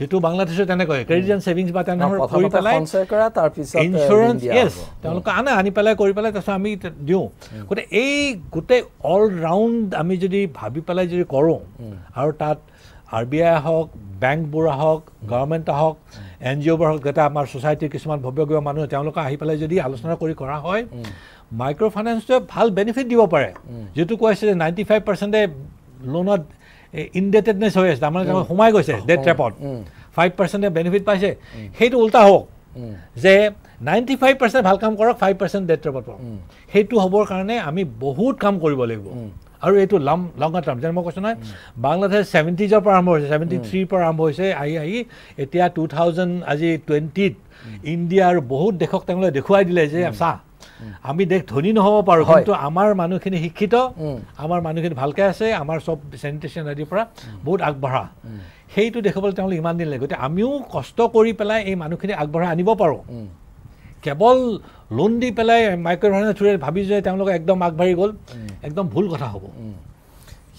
সেইটো বাংলাদেশৰ তেনেকৈ ক্ৰেডিট ছেভিংছ বা তেনেধৰণৰ আনে আনি পেলাই কৰি পেলাই তাৰপিছত আমি দিওঁ গতিকে এই গোটেই ৰাউণ্ড আমি যদি ভাবি পেলাই যদি কৰোঁ আৰু তাত আৰ বি আই হওক বেংকবোৰ আহক গভৰ্মেণ্ট আহক এন জি অ'বোৰ হওক আমাৰ ছ'চাইটিৰ কিছুমান ভব্যগ্য মানুহ তেওঁলোকে আহি পেলাই যদি আলোচনা কৰি কৰা হয় মাইক্ৰ' ফাইনেন্সটোৱে ভাল বেনিফিট দিব পাৰে যিটো কৈছে যে নাইণ্টি ফাইভ পাৰ্চেণ্টে লোনত ইনডেটেডনেছ হৈ আছে তাৰমানে সোমাই গৈছে ডেট ট্ৰেপত ফাইভ পাৰ্চেণ্টে বেনিফিট পাইছে সেইটো ওলটা হওক যে নাইণ্টি ফাইভ পাৰ্চেণ্ট ভাল কাম কৰক ফাইভ পাৰ্চেণ্ট ডেট ট্ৰেপত পাওঁ সেইটো হ'বৰ কাৰণে আমি বহুত কাম কৰিব লাগিব আৰু এইটো লং লং টাৰ্ম যেন মই কৈছোঁ নহয় বাংলাদেশ ছেভেণ্টিজৰ পৰা আৰম্ভ হৈছে ছেভেণ্টি থ্ৰীৰ পৰা আৰম্ভ হৈছে আহি আহি এতিয়া টু থাউজেণ্ড আজি টুৱেণ্টিত ইণ্ডিয়া আৰু বহুত দেশক তেওঁলোকে দেখুৱাই দিলে যে চাহ আমি দেশ ধনী নহ'ব পাৰোঁ কিন্তু আমাৰ মানুহখিনি শিক্ষিত আমাৰ মানুহখিনি ভালকৈ আছে আমাৰ চব চেনিটেশ্যন আদিৰ পৰা বহুত আগবঢ়া সেইটো দেখুৱাবলৈ তেওঁলোকে ইমান দিন লাগে গতিকে আমিও কষ্ট কৰি পেলাই এই মানুহখিনি আগবঢ়াই আনিব পাৰোঁ কেৱল লোন দি পেলাই মাইক্ৰ'ফাইনেন্স থ্ৰুৰে ভাবি যে তেওঁলোকে একদম আগবাঢ়ি গ'ল একদম ভুল কথা হ'ব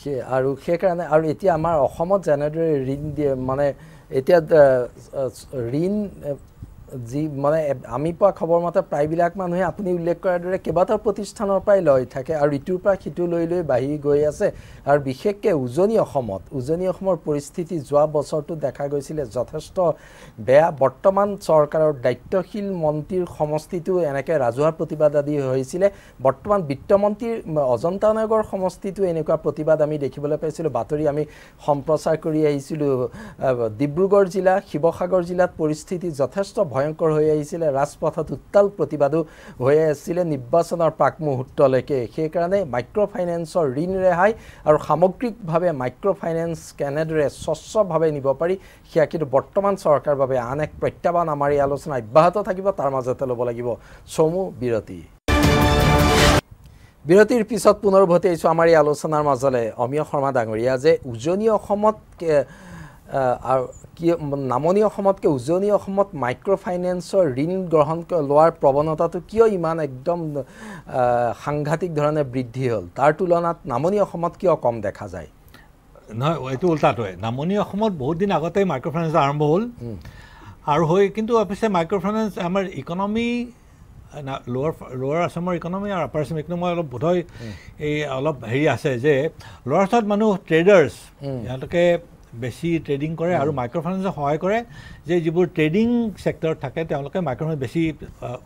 সেই আৰু সেইকাৰণে আৰু এতিয়া আমাৰ অসমত যেনেদৰে ঋণ দিয়ে মানে এতিয়া ঋণ যি মানে আমি পোৱা খবৰ মতে প্ৰায়বিলাক মানুহে আপুনি উল্লেখ কৰাৰ দৰে কেইবাটাও প্ৰতিষ্ঠানৰ পৰাই লৈ থাকে আৰু ইটোৰ পৰা সিটো লৈ লৈ বাঢ়ি গৈ আছে আৰু বিশেষকৈ উজনি অসমত উজনি অসমৰ পৰিস্থিতি যোৱা বছৰটো দেখা গৈছিলে যথেষ্ট বেয়া বৰ্তমান চৰকাৰৰ দায়িত্বশীল মন্ত্ৰীৰ সমষ্টিটো এনেকৈ ৰাজহুৱা প্ৰতিবাদ আদি হৈছিলে বৰ্তমান বিত্তমন্ত্ৰীৰ অজন্তা নগৰ সমষ্টিটো এনেকুৱা প্ৰতিবাদ আমি দেখিবলৈ পাইছিলোঁ বাতৰি আমি সম্প্ৰচাৰ কৰি আহিছিলোঁ ডিব্ৰুগড় জিলা শিৱসাগৰ জিলাত পৰিস্থিতি যথেষ্ট ভয় ভয়ংকৰ হৈ আহিছিলে ৰাজপথত উত্তাল প্ৰতিবাদো হৈ আহিছিলে নিৰ্বাচনৰ প্ৰাকমুহূৰ্তলৈকে সেইকাৰণে মাইক্ৰ' ফাইনেন্সৰ ঋণ ৰেহাই আৰু সামগ্ৰিকভাৱে মাইক্ৰ' ফাইনেন্স কেনেদৰে স্বচ্ছভাৱে নিব পাৰি সেয়া কিন্তু বৰ্তমান চৰকাৰৰ বাবে আন এক প্ৰত্যাহ্বান আমাৰ এই আলোচনা অব্যাহত থাকিব তাৰ মাজতে ল'ব লাগিব চমু বিৰতি বিৰতিৰ পিছত পুনৰ উভতি আহিছোঁ আমাৰ এই আলোচনাৰ মাজলৈ অমীয় শৰ্মা ডাঙৰীয়া যে উজনি অসমত আৰু নামনি অসমতকৈ উজনি অসমত মাইক্ৰ' ফাইনেন্সৰ ঋণ গ্ৰহণ লোৱাৰ প্ৰৱণতাটো কিয় ইমান একদম সাংঘাতিক ধৰণে বৃদ্ধি হ'ল তাৰ তুলনাত নামনি অসমত কিয় কম দেখা যায় নহয় এইটো ওলটাটোৱে নামনি অসমত বহুত দিন আগতে মাইক্ৰ' ফাইনেন্স আৰম্ভ হ'ল আৰু হৈ কিন্তু অৱশ্যে মাইক্ৰ' ফাইনেন্স আমাৰ ইকনমি লোৱাৰ ল'ৱাৰ আছামৰ ইকনমি আৰু আপাৰ আছাম ইকনমি অলপ বোধহয় এই অলপ হেৰি আছে যে লোৱাৰ আছামত মানুহ ট্ৰেডাৰ্ছ সিহঁতকে বেছি ট্ৰেডিং কৰে আৰু মাইক্ৰ'ফাইনেন্সে সহায় কৰে যে যিবোৰ ট্ৰেডিং চেক্টৰত থাকে তেওঁলোকে মাইক্ৰ'ফাইনেন্স বেছি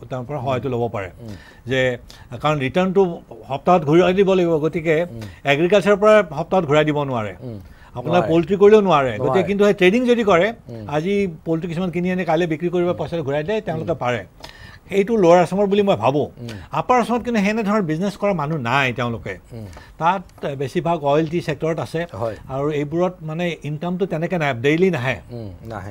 তেওঁৰ পৰা সহায়টো ল'ব পাৰে যে কাৰণ ৰিটাৰ্ণটো সপ্তাহত ঘূৰাই দিব লাগিব গতিকে এগ্ৰিকালচাৰৰ পৰা সপ্তাহত ঘূৰাই দিব নোৱাৰে আপোনাৰ পল্ট্ৰি কৰিলেও নোৱাৰে গতিকে কিন্তু সেই ট্ৰেডিং যদি কৰে আজি পল্ট্ৰি কিছুমান কিনি আনি কাইলৈ বিক্ৰী কৰিব পইচাটো ঘূৰাই দিয়ে তেওঁলোকে পাৰে সেইটো ল'ৱাৰ আছামৰ বুলি মই ভাবোঁ আপাৰ আছামত কিন্তু সেনেধৰণৰ বিজনেছ কৰা মানুহ নাই তেওঁলোকে তাত বেছিভাগ অইল টি চেক্টৰত আছে আৰু এইবোৰত মানে ইনকামটো তেনেকৈ নাই ডেইলি নাহে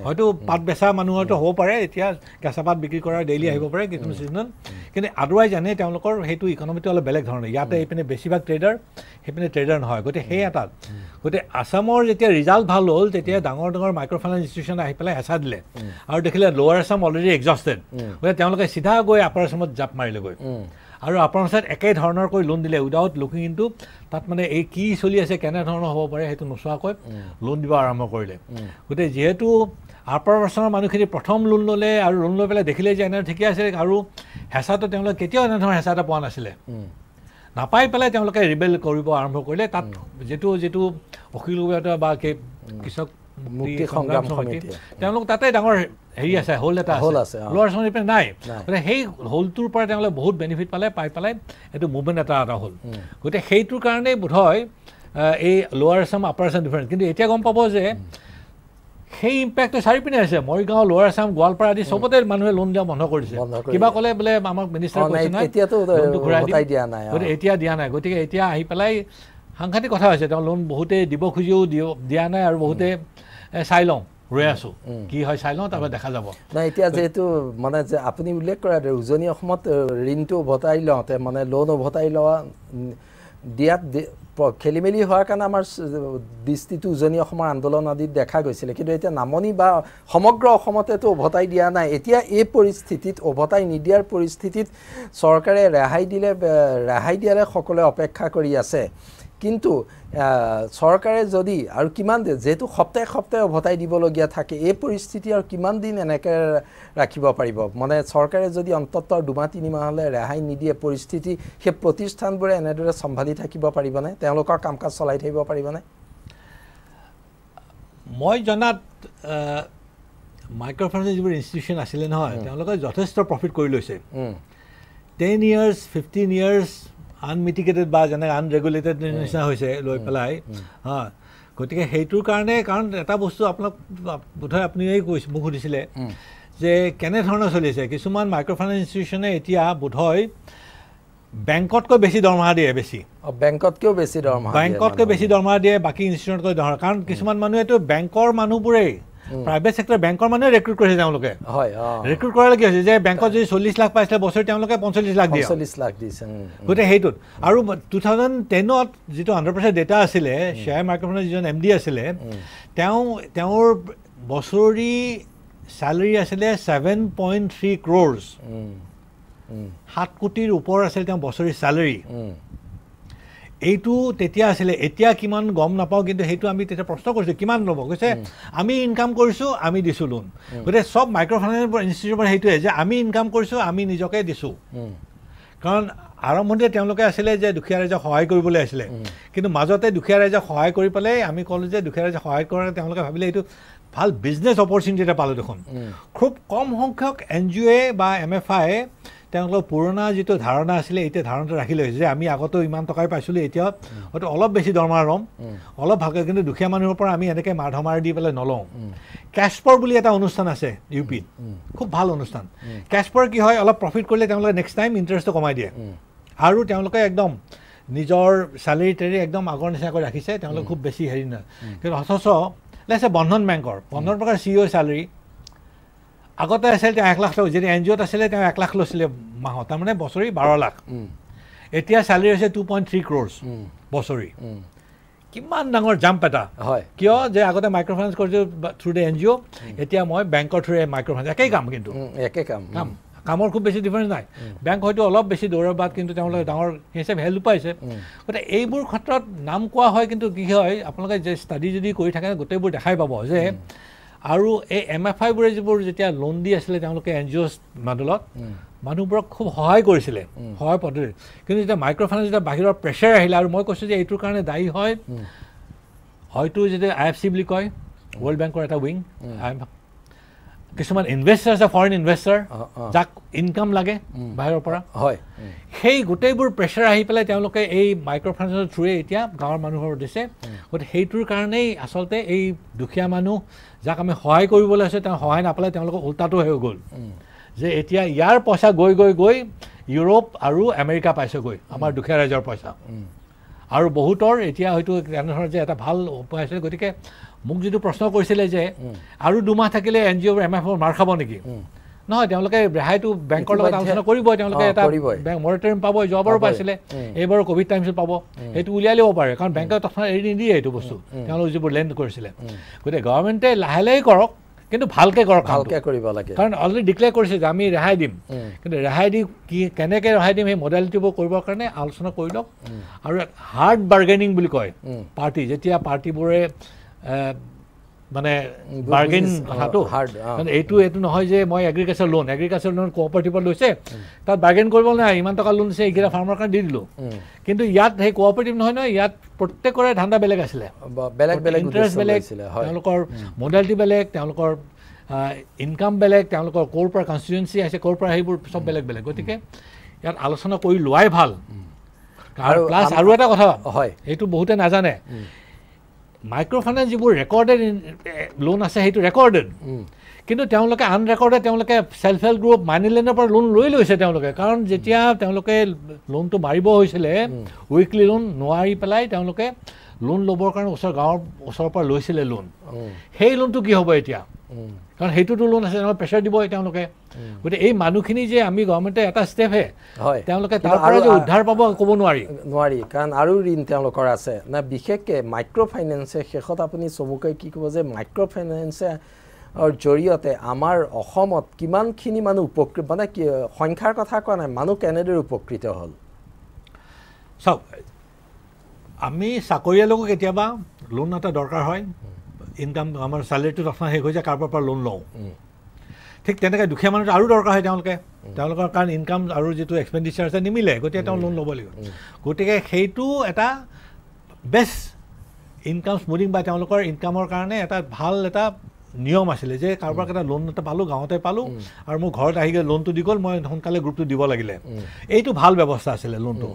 হয়তো পাত বেচা মানুহৰতো হ'ব পাৰে এতিয়া কেঁচা পাত বিক্ৰী কৰা ডেইলি আহিব পাৰে কিছুমান চিজনত কিন্তু আদাৰৱাইজ এনে তেওঁলোকৰ সেইটো ইকনমিটো অলপ বেলেগ ধৰণে ইয়াতে এইপিনে বেছিভাগ ট্ৰেডাৰ সেইপিনে ট্ৰেডাৰ নহয় গতিকে সেই এটাত গতিকে আছামৰ যেতিয়া ৰিজাল্ট ভাল হ'ল তেতিয়া ডাঙৰ ডাঙৰ মাইক্ৰ' ফাইনেন্স ইনষ্টিটিউশ্যন আহি পেলাই হেঁচা দিলে আৰু দেখিলে লৱাৰ আছাম অলৰেডি এক্সাষ্টেড গতিকে তেওঁলোকে চিধা গৈ আপাৰ আচামত জাপ মাৰিলেগৈ আৰু আপাৰ আচামত একেধৰণৰকৈ লোন দিলে উইডাউট লুকিং ইনটো তাত মানে এই কি চলি আছে কেনেধৰণৰ হ'ব পাৰে সেইটো নোচোৱাকৈ লোন দিব আৰম্ভ কৰিলে গতিকে যিহেতু আপাৰ আচামৰ মানুহখিনি প্ৰথম লোন ল'লে আৰু লোন লৈ পেলাই দেখিলে যে এনেদৰে ঠিকে আছিলে আৰু হেঁচাটো তেওঁলোকে কেতিয়াও এনেধৰণৰ হেঁচা এটা পোৱা নাছিলে নাপাই পেলাই তেওঁলোকে ৰিবেল কৰিব আৰম্ভ কৰিলে তাত যিটো যিটো অখিল বা কৃষক মুক্তি সংগ্ৰাম সমিতি তেওঁলোক তাতে ডাঙৰ হেৰি আছে হ'ল এটা হ'ল আছে লোৱাৰ চমনি পিনে নাই গতিকে সেই হ'লটোৰ পৰা তেওঁলোকে বহুত বেনিফিট পালে পাই পেলাই এইটো মুভমেণ্ট এটা এটা হ'ল গতিকে সেইটোৰ কাৰণেই বোধহয় এই লোৱাৰ আছাম আপাৰ আছাম ডিফাৰেঞ্চ কিন্তু এতিয়া গম পাব যে সেই ইম্পেক্টটো চাৰিপিনে আছে মৰিগাঁও লোৱাৰ আছাম গোৱালপাৰা আদি চবতে মানুহে লোন দিয়া বন্ধ কৰিছে কিবা ক'লে বোলে আমাক মিনিষ্টাৰ কৈছে নাই এতিয়াতো ঘূৰাই দিয়া নাই গতিকে এতিয়া দিয়া নাই গতিকে এতিয়া আহি পেলাই সাংঘাতিক কথা হৈছে তেওঁ লোন বহুতে দিব খুজিও দিয়া নাই আৰু বহুতে চাই লওঁ ৰৈ আছো কি হয় চাই লওঁ তাৰপৰা দেখা যাব নাই এতিয়া যিহেতু মানে যে আপুনি উল্লেখ কৰা দৰে উজনি অসমত ঋণটো উভতাই লওঁতে মানে লোন উভতাই লোৱা দিয়াত খেলি মেলি হোৱাৰ কাৰণে আমাৰ দৃষ্টিটো উজনি অসমৰ আন্দোলন আদিত দেখা গৈছিলে কিন্তু এতিয়া নামনি বা সমগ্ৰ অসমতেতো উভতাই দিয়া নাই এতিয়া এই পৰিস্থিতিত উভতাই নিদিয়াৰ পৰিস্থিতিত চৰকাৰে ৰেহাই দিলে ৰেহাই দিয়াৰে সকলোৱে অপেক্ষা কৰি আছে কিন্তু চৰকাৰে যদি আৰু কিমান যিহেতু সপ্তাহে সপ্তাহে উভতাই দিবলগীয়া থাকে এই পৰিস্থিতি আৰু কিমান দিন এনেকৈ ৰাখিব পাৰিব মানে চৰকাৰে যদি অন্তত দুমাহ তিনিমাহলৈ ৰেহাই নিদিয়ে পৰিস্থিতি সেই প্ৰতিষ্ঠানবোৰে এনেদৰে চম্ভালি থাকিব পাৰিবনে তেওঁলোকৰ কাম কাজ চলাই থাকিব পাৰিবনে মই জনাত মাইক্ৰ' ফাইনেন্স যিবোৰ ইনষ্টিটিউশ্যন আছিলে নহয় তেওঁলোকে যথেষ্ট প্ৰফিট কৰি লৈছে ten years fifteen years unmitigated বা যেনে আনৰেগুলেটেড নিচিনা হৈছে লৈ পেলাই হা গতিকে সেইটোৰ কাৰণে কাৰণ এটা বস্তু আপোনাক বোধহয় আপুনিয়েই কৈছে মোক সুধিছিলে যে কেনেধৰণে চলিছে কিছুমান মাইক্ৰ' ফাইনেন্স ইনষ্টিটিউশ্যনে এতিয়া বোধহয় বেংকতকৈ বেছি দৰমহা দিয়ে বেছি বেংকতকৈও বেছি দৰমহা বেংকতকৈ বেছি দৰমহা দিয়ে বাকী ইনষ্টিটিউশ্যনতকৈ দৰমহা কাৰণ কিছুমান মানুহেতো বেংকৰ মানুহবোৰেই প্ৰাইভেট চেক্টৰ বেংকৰ মানুহে ৰেক্ৰুট কৰিছে তেওঁলোকে হয় ৰেক্ৰুট কৰালৈকে হৈছে যে বেংকত যদি চল্লিছ লাখ পাইছিলে বছৰি তেওঁলোকে পঞ্চল্লিছ লাখ দিয়ে চল্লিছ লাখ দিছে গোটেই সেইটোত আৰু টু থাউজেণ্ড টেনত যিটো হাণ্ড্ৰেড পাৰ্চেণ্ট ডেটা আছিলে শ্বেয়াৰ মাৰ্কেটৰ যিজন এম ডি আছিলে তেওঁ তেওঁৰ বছৰি চেলাৰী আছিলে ছেভেন পইণ্ট থ্ৰী ক্ৰ'ৰ্ছ সাত কোটিৰ ওপৰত আছিলে তেওঁ বছৰি চেলাৰী এইটো তেতিয়া আছিলে এতিয়া কিমান গম নাপাওঁ কিন্তু সেইটো আমি তেতিয়া প্ৰশ্ন কৰিছোঁ কিমান ল'ব কৈছে আমি ইনকাম কৰিছোঁ আমি দিছোঁ লোন গতিকে চব মাইক্ৰ' ফাইনেন্স ইনষ্টিটিউটৰ সেইটোৱে যে আমি ইনকাম কৰিছোঁ আমি নিজকে দিছোঁ কাৰণ আৰম্ভণিতে তেওঁলোকে আছিলে যে দুখীয়া ৰাইজক সহায় কৰিবলৈ আছিলে কিন্তু মাজতে দুখীয়া ৰাইজক সহায় কৰি পেলাই আমি ক'লোঁ যে দুখীয়া ৰাইজক সহায় কৰা তেওঁলোকে ভাবিলে এইটো ভাল বিজনেছ অপৰচুনিটি এটা পালোঁ দেখোন খুব কম সংখ্যক এন জি অ' বা এম এফ আই তেওঁলোকৰ পুৰণা যিটো ধাৰণা আছিলে এতিয়া ধাৰণাটো ৰাখি লৈছে যে আমি আগতেও ইমান টকাই পাইছিলোঁ এতিয়া হয়তো অলপ বেছি দৰমহা ৰ'ম অলপ ভাগে কিন্তু দুখীয়া মানুহৰ পৰা আমি এনেকৈ মাৰ মাৰধমাৰ দি পেলাই নলওঁ কেচপৰ বুলি এটা অনুষ্ঠান আছে ইউ পিত খুব ভাল অনুষ্ঠান কেচপৰ কি হয় অলপ প্ৰফিট কৰিলে তেওঁলোকে নেক্সট টাইম ইণ্টাৰেষ্টটো কমাই দিয়ে আৰু তেওঁলোকে একদম নিজৰ চেলেৰী টেলেৰী একদম আগৰ নিচিনাকৈ ৰাখিছে তেওঁলোকে খুব বেছি হেৰি নহয় কিন্তু অথচ লাগিছে বন্ধন বেংকৰ বন্ধন বেংকৰ চি অ' চেলেৰী আগতে আছিল তেওঁ এক লাখ লওঁ যেতিয়া এন জি অ'ত আছিলে তেওঁ এক লাখ লৈছিলে মাহত তাৰমানে বছৰি বাৰ লাখ এতিয়া চেলেৰি হৈছে টু পইণ্ট থ্ৰী ক্ৰ'ৰ বছৰি কিমান ডাঙৰ জাম্প এটা হয় কিয় যে আগতে মাইক্ৰ ফাইনেন্স কৰিছোঁ through the N G O' এতিয়া মই বেংকৰ মাইক্ৰ ফাইনেন্স একেই কাম কিন্তু একে কাম কাম কামৰ খুব বেছি ডিফাৰেঞ্চ নাই বেংক হয়তো অলপ বেছি দৌৰৰ বাদ কিন্তু তেওঁলোকে ডাঙৰ হিচাপে হেল্প পাইছে গতিকে এইবোৰ ক্ষেত্ৰত নাম কোৱা হয় কিন্তু কি হয় আপোনালোকে যে ষ্টাডি যদি কৰি থাকে গোটেইবোৰ দেখাই পাব যে আৰু এই এম এফ আইবোৰে যিবোৰ যেতিয়া লোন দি আছিলে তেওঁলোকে এন জি অ' মাডলত মানুহবোৰক খুব সহায় কৰিছিলে সহায় পদ্ধতি কিন্তু যেতিয়া মাইক্ৰ' ফাইনেন্স যেতিয়া বাহিৰৰ প্ৰেছাৰ আহিলে আৰু মই কৈছোঁ যে এইটোৰ কাৰণে দায়ী হয় হয়তো যেতিয়া আই এফ চি বুলি কয় ৱৰ্ল্ড বেংকৰ এটা উইং কিছুমান ইনভেষ্টাৰ আছে ফৰেন ইনভেষ্টাৰ যাক ইনকাম লাগে বাহিৰৰ পৰা হয় সেই গোটেইবোৰ প্ৰেছাৰ আহি পেলাই তেওঁলোকে এই মাইক্ৰ' ফাইনেন্সৰ থ্ৰুৱে এতিয়া গাঁৱৰ মানুহৰ দিছে গতিকে সেইটোৰ কাৰণেই আচলতে এই দুখীয়া মানুহ যাক আমি সহায় কৰিবলৈ আছে তেওঁ সহায় নাপালে তেওঁলোকৰ উল্টাটো হৈ গ'ল যে এতিয়া ইয়াৰ পইচা গৈ গৈ গৈ ইউৰোপ আৰু আমেৰিকা পাইছেগৈ আমাৰ দুখীয়া ৰাইজৰ পইচা আৰু বহুতৰ এতিয়া হয়তো তেনেধৰণৰ যে এটা ভাল উপায় আছে গতিকে মোক যিটো প্ৰশ্ন কৰিছিলে যে আৰু দুমাহ থাকিলে N G O' M F O' মাৰ খাব নেকি নহয় তেওঁলোকে ৰেহাইটো বেংকৰ লগত আলোচনা কৰিব তেওঁলোকে এটা মৰেটৰিয়াম পাব যোৱাবাৰো পাইছিলে এইবাৰো কভিড টাইমছত পাব সেইটো উলিয়াই ল'ব পাৰে কাৰণ বেংকে তৎক্ষণাত এৰি নিদিয়ে এইটো বস্তু তেওঁলোক যিবোৰ লেণ্ড কৰিছিলে গতিকে গভৰ্ণমেণ্টে লাহে লাহে কৰক কিন্তু ভালকৈ কৰক ভালকৈ কৰিব লাগে কাৰণ অলৰেডি ডিক্লেয়াৰ কৰিছে যে আমি ৰেহাই দিম কিন্তু ৰেহাই দি কি কেনেকৈ ৰেহাই দিম সেই মডেলিটিবোৰ কৰিবৰ কাৰণে আলোচনা কৰি লওক আৰু হাৰ্ড বাৰ্গেনিং বুলি কয় পাৰ্টি যেতিয়া পাৰ্টিবোৰে মানে বাৰ্গেইন হাতো হাৰ্ড এইটো mm. এইটো নহয় যে মই এগ্ৰিকালচাৰ লোন এগ্ৰিকালচাৰ লোন কোঅপাৰেটিভৰ লৈছে mm. তাত বাৰ্গেইন কৰিব নাই ইমান টকা লোন দিছে এইকেইটা ফাৰ্মৰ কাৰণে দি দিলোঁ mm. কিন্তু ইয়াত সেই কোঅপাৰেটিভ নহয় নহয় ইয়াত প্ৰত্যেকৰে ধান্দা বেলেগ আছিলে বেলেগ বেলেগ ইণ্টাৰেষ্ট বেলেগ তেওঁলোকৰ মডেলিটি বেলেগ তেওঁলোকৰ ইনকাম বেলেগ তেওঁলোকৰ ক'ৰ পৰা কনষ্টিটুৱেঞ্চি আছে ক'ৰ পৰা সেইবোৰ চব বেলেগ বেলেগ গতিকে ইয়াত আলোচনা কৰি লোৱাই ভাল প্লাছ আৰু এটা কথা হয় সেইটো বহুতে নাজানে মাইক্ৰ' ফাইনেন্স যিবোৰ ৰেকৰ্ডেড লোন আছে সেইটো ৰেকৰ্ডেড কিন্তু তেওঁলোকে আনৰেকৰ্ডে তেওঁলোকে চেল্ফ হেল্প গ্ৰুপ মানি লেণ্ডৰ পৰা লোন লৈ লৈছে তেওঁলোকে কাৰণ যেতিয়া তেওঁলোকে লোনটো মাৰিব হৈছিলে উইকলি লোন নোৱাৰি পেলাই তেওঁলোকে লোন ল'বৰ কাৰণে ওচৰ গাঁৱৰ ওচৰৰ পৰা লৈছিলে লোন সেই লোনটো কি হ'ব এতিয়া কাৰণ সেইটোতো লোন আছে তেওঁলোকে প্ৰেচাৰ দিবই তেওঁলোকে গতিকে এই মানুহখিনি যে আমি গভৰ্ণমেণ্টে এটা ষ্টেপহে হয় তেওঁলোকে যে উদ্ধাৰ পাব ক'ব নোৱাৰি নোৱাৰি কাৰণ আৰু ঋণ তেওঁলোকৰ আছে না বিশেষকৈ মাইক্ৰ' ফাইনেন্সে শেষত আপুনি চমুকৈ কি ক'ব যে মাইক্ৰ' ফাইনেন্সে জৰিয়তে আমাৰ অসমত কিমানখিনি মানুহ উপকৃত মানে কি সংখ্যাৰ কথা কোৱা নাই মানুহ কেনেদৰে উপকৃত হ'ল চাওক আমি চাকৰিয়ালকো কেতিয়াবা লোন এটা দৰকাৰ হয় ইনকাম আমাৰ চেলেৰিটোত অথবা শেষ হৈ যায় কাৰোবাৰ পৰা লোন লওঁ ঠিক তেনেকৈ দুখীয়া মানুহটো আৰু দৰকাৰ হয় তেওঁলোকে তেওঁলোকৰ কাৰণ ইনকাম আৰু যিটো এক্সপেণ্ডিচাৰ আছে নিমিলে গতিকে তেওঁ লোন ল'ব লাগিব গতিকে সেইটো এটা বেষ্ট ইনকাম স্মুডিং বা তেওঁলোকৰ ইনকামৰ কাৰণে এটা ভাল এটা নিয়ম আছিলে যে কাৰোবাক এটা লোন এটা পালোঁ গাঁৱতে পালোঁ আৰু মোৰ ঘৰত আহি গৈ লোনটো দি গ'ল মই সোনকালে গ্ৰুপটো দিব লাগিলে এইটো ভাল ব্যৱস্থা আছিলে লোনটো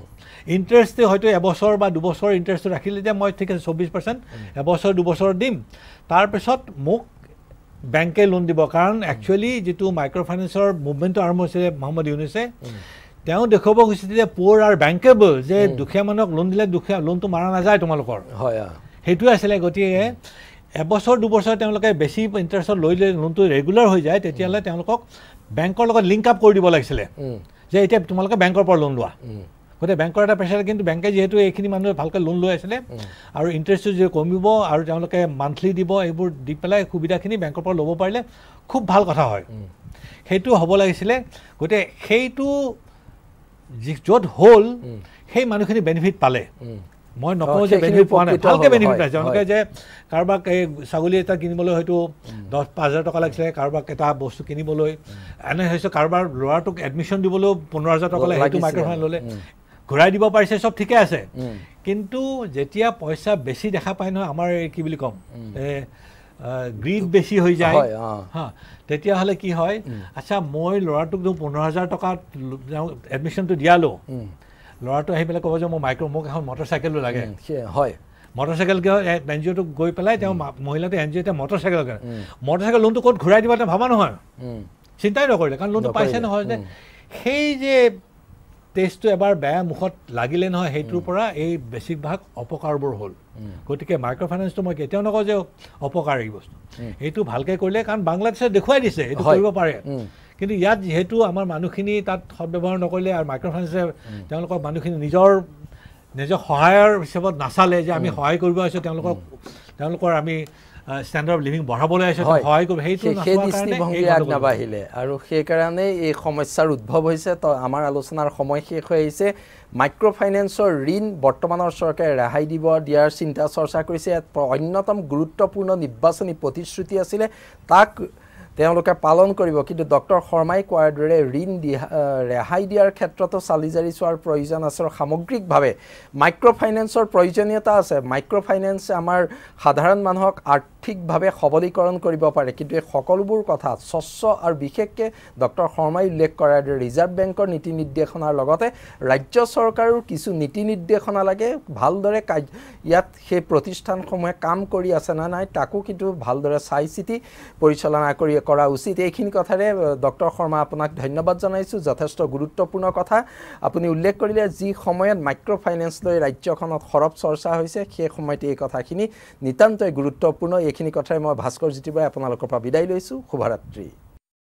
ইণ্টাৰেষ্টটো হয়তো এবছৰ বা দুবছৰ ইণ্টাৰেষ্টটো ৰাখিলে যে মই ঠিক আছে চৌব্বিছ পাৰ্চেণ্ট এবছৰ দুবছৰ দিম তাৰপিছত মোক বেংকে লোন দিব কাৰণ একচুৱেলি যিটো মাইক্ৰ' ফাইনেন্সৰ মুভমেণ্টটো আৰম্ভ হৈছিলে মহম্মদ ইউনিছে তেওঁ দেখুৱাব খুজিছিল যে প'ৰ আৰু বেংকেবল যে দুখীয়া মানুহক লোন দিলে দুখীয়া লোনটো মাৰা নাযায় তোমালোকৰ হয় সেইটোৱে আছিলে গতিকে এবছৰ দুবছৰ তেওঁলোকে বেছি ইণ্টাৰেষ্টত লৈ লৈ লোনটো ৰেগুলাৰ হৈ যায় তেতিয়াহ'লে তেওঁলোকক বেংকৰ লগত লিংক আপ কৰি দিব লাগিছিলে যে এতিয়া তোমালোকে বেংকৰ পৰা লোন লোৱা গতিকে বেংকৰ এটা প্ৰেছাৰ কিন্তু বেংকে যিহেতু এইখিনি মানুহে ভালকৈ লোন লৈ আছিলে আৰু ইণ্টাৰেষ্টটো যদি কমিব আৰু তেওঁলোকে মান্থলি দিব এইবোৰ দি পেলাই সুবিধাখিনি বেংকৰ পৰা ল'ব পাৰিলে খুব ভাল কথা হয় সেইটো হ'ব লাগিছিলে গতিকে সেইটো য'ত হ'ল সেই মানুহখিনি বেনিফিট পালে মই নকওঁ যে বেনিফিট পোৱা নাই ভালকৈ বেনিফিট পাইছে তেওঁলোকে যে কাৰোবাক এই ছাগলী এটা কিনিবলৈ হয়তো দহ পাঁচ হাজাৰ টকা লাগিছিলে কাৰোবাক এটা বস্তু কিনিবলৈ এনে হৈছে কাৰোবাৰ ল'ৰাটোক এডমিশ্যন দিবলৈও পোন্ধৰ হাজাৰ টকা লাগে সেইটো মাইক্ৰ'ফাইন ল'লে ঘূৰাই দিব পাৰিছে চব ঠিকে আছে কিন্তু যেতিয়া পইচা বেছি দেখা পায় নহয় আমাৰ এই কি বুলি ক'ম গ্ৰীড বেছি হৈ যায় হা তেতিয়াহ'লে কি হয় আচ্ছা মই ল'ৰাটোক দিওঁ পোন্ধৰ হাজাৰ টকাত এডমিশ্যনটো দিয়ালোঁ ল'ৰাটো আহি পেলাই ক'ব যে মোৰ মাইক্ৰ' মোক এখন মটৰচাইকেলো লাগে হয় মটৰচাইকেল এন জি অ'টো গৈ পেলাই তেওঁ মহিলাটো এন জি অ' এতিয়া মটৰচাইকেল কাৰণে মটৰচাইকেল লোনটো ক'ত ঘূৰাই দিব তেওঁ ভবা নহয় চিন্তাই নকৰিলে কাৰণ লোনটো পাইছে নহয় যে সেই যে টেষ্টটো এবাৰ বেয়া মুখত লাগিলে নহয় সেইটোৰ পৰা এই বেছিভাগ অপকাৰবোৰ হ'ল গতিকে মাইক্ৰ' ফাইনেন্সটো মই কেতিয়াও নকওঁ যে অপকাৰ এই বস্তু এইটো ভালকৈ কৰিলে কাৰণ বাংলাদেশে দেখুৱাই দিছে এইটো কৰিব পাৰে কিন্তু ইয়াত যিহেতু আমাৰ মানুহখিনি তাত সদব্যৱহাৰ নকৰিলে আৰু মাইক্ৰ মাইক্ৰ'ফাইনেন্সে তেওঁলোকৰ মানুহখিনি নিজৰ নিজৰ সহায়ৰ হিচাপত নাচালে যে আমি সহায় কৰিব আহিছোঁ তেওঁলোকক তেওঁলোকৰ আমি ষ্টেণ্ডাৰ্ড অফ লিভিং বঢ়াবলৈ আহিছোঁ সহায় কৰিব সেইটো সেই আৰু সেইকাৰণেই এই সমস্যাৰ উদ্ভৱ হৈছে তো আমাৰ আলোচনাৰ সময় শেষ হৈ আহিছে মাইক্ৰ ফাইনেন্সৰ ঋণ বৰ্তমানৰ চৰকাৰে ৰেহাই দিব দিয়াৰ চিন্তা চৰ্চা কৰিছে ইয়াত অন্যতম গুৰুত্বপূৰ্ণ নিৰ্বাচনী প্ৰতিশ্ৰুতি আছিলে তাক তেওঁলোকে পালন কৰিব কিন্তু ডক্টৰ শৰ্মাই কোৱাৰ দৰে ঋণ দিয়া ৰেহাই দিয়াৰ ক্ষেত্ৰতো চালি জাৰি চোৱাৰ প্ৰয়োজন আছে আৰু সামগ্ৰিকভাৱে মাইক্ৰ' ফাইনেন্সৰ প্ৰয়োজনীয়তা আছে মাইক্ৰ' ফাইনেন্সে আমাৰ সাধাৰণ মানুহক আৰ্থিক আৰ্থিকভাৱে সবলীকৰণ কৰিব পাৰে কিন্তু এই সকলোবোৰ কথা স্বচ্ছ আৰু বিশেষকৈ ডক্টৰ শৰ্মাই উল্লেখ কৰাৰ দৰে ৰিজাৰ্ভ বেংকৰ নীতি নিৰ্দেশনাৰ লগতে ৰাজ্য চৰকাৰৰ কিছু নীতি নিৰ্দেশনা লাগে ভালদৰে ইয়াত সেই প্ৰতিষ্ঠানসমূহে কাম কৰি আছে নে নাই তাকো কিন্তু ভালদৰে চাই চিতি পৰিচালনা কৰি কৰা উচিত এইখিনি কথাৰে ডক্টৰ শৰ্মা আপোনাক ধন্যবাদ জনাইছোঁ যথেষ্ট গুৰুত্বপূৰ্ণ কথা আপুনি উল্লেখ কৰিলে যি সময়ত মাইক্ৰ' ফাইনেন্স লৈ ৰাজ্যখনত সৰব চৰ্চা হৈছে সেই সময়তে এই কথাখিনি নিতান্তই গুৰুত্বপূৰ্ণ এইখিনি কথাই মই ভাস্কৰ জ্যোতিবাই আপোনালোকৰ পৰা বিদায় লৈছোঁ শুভৰাত্ৰি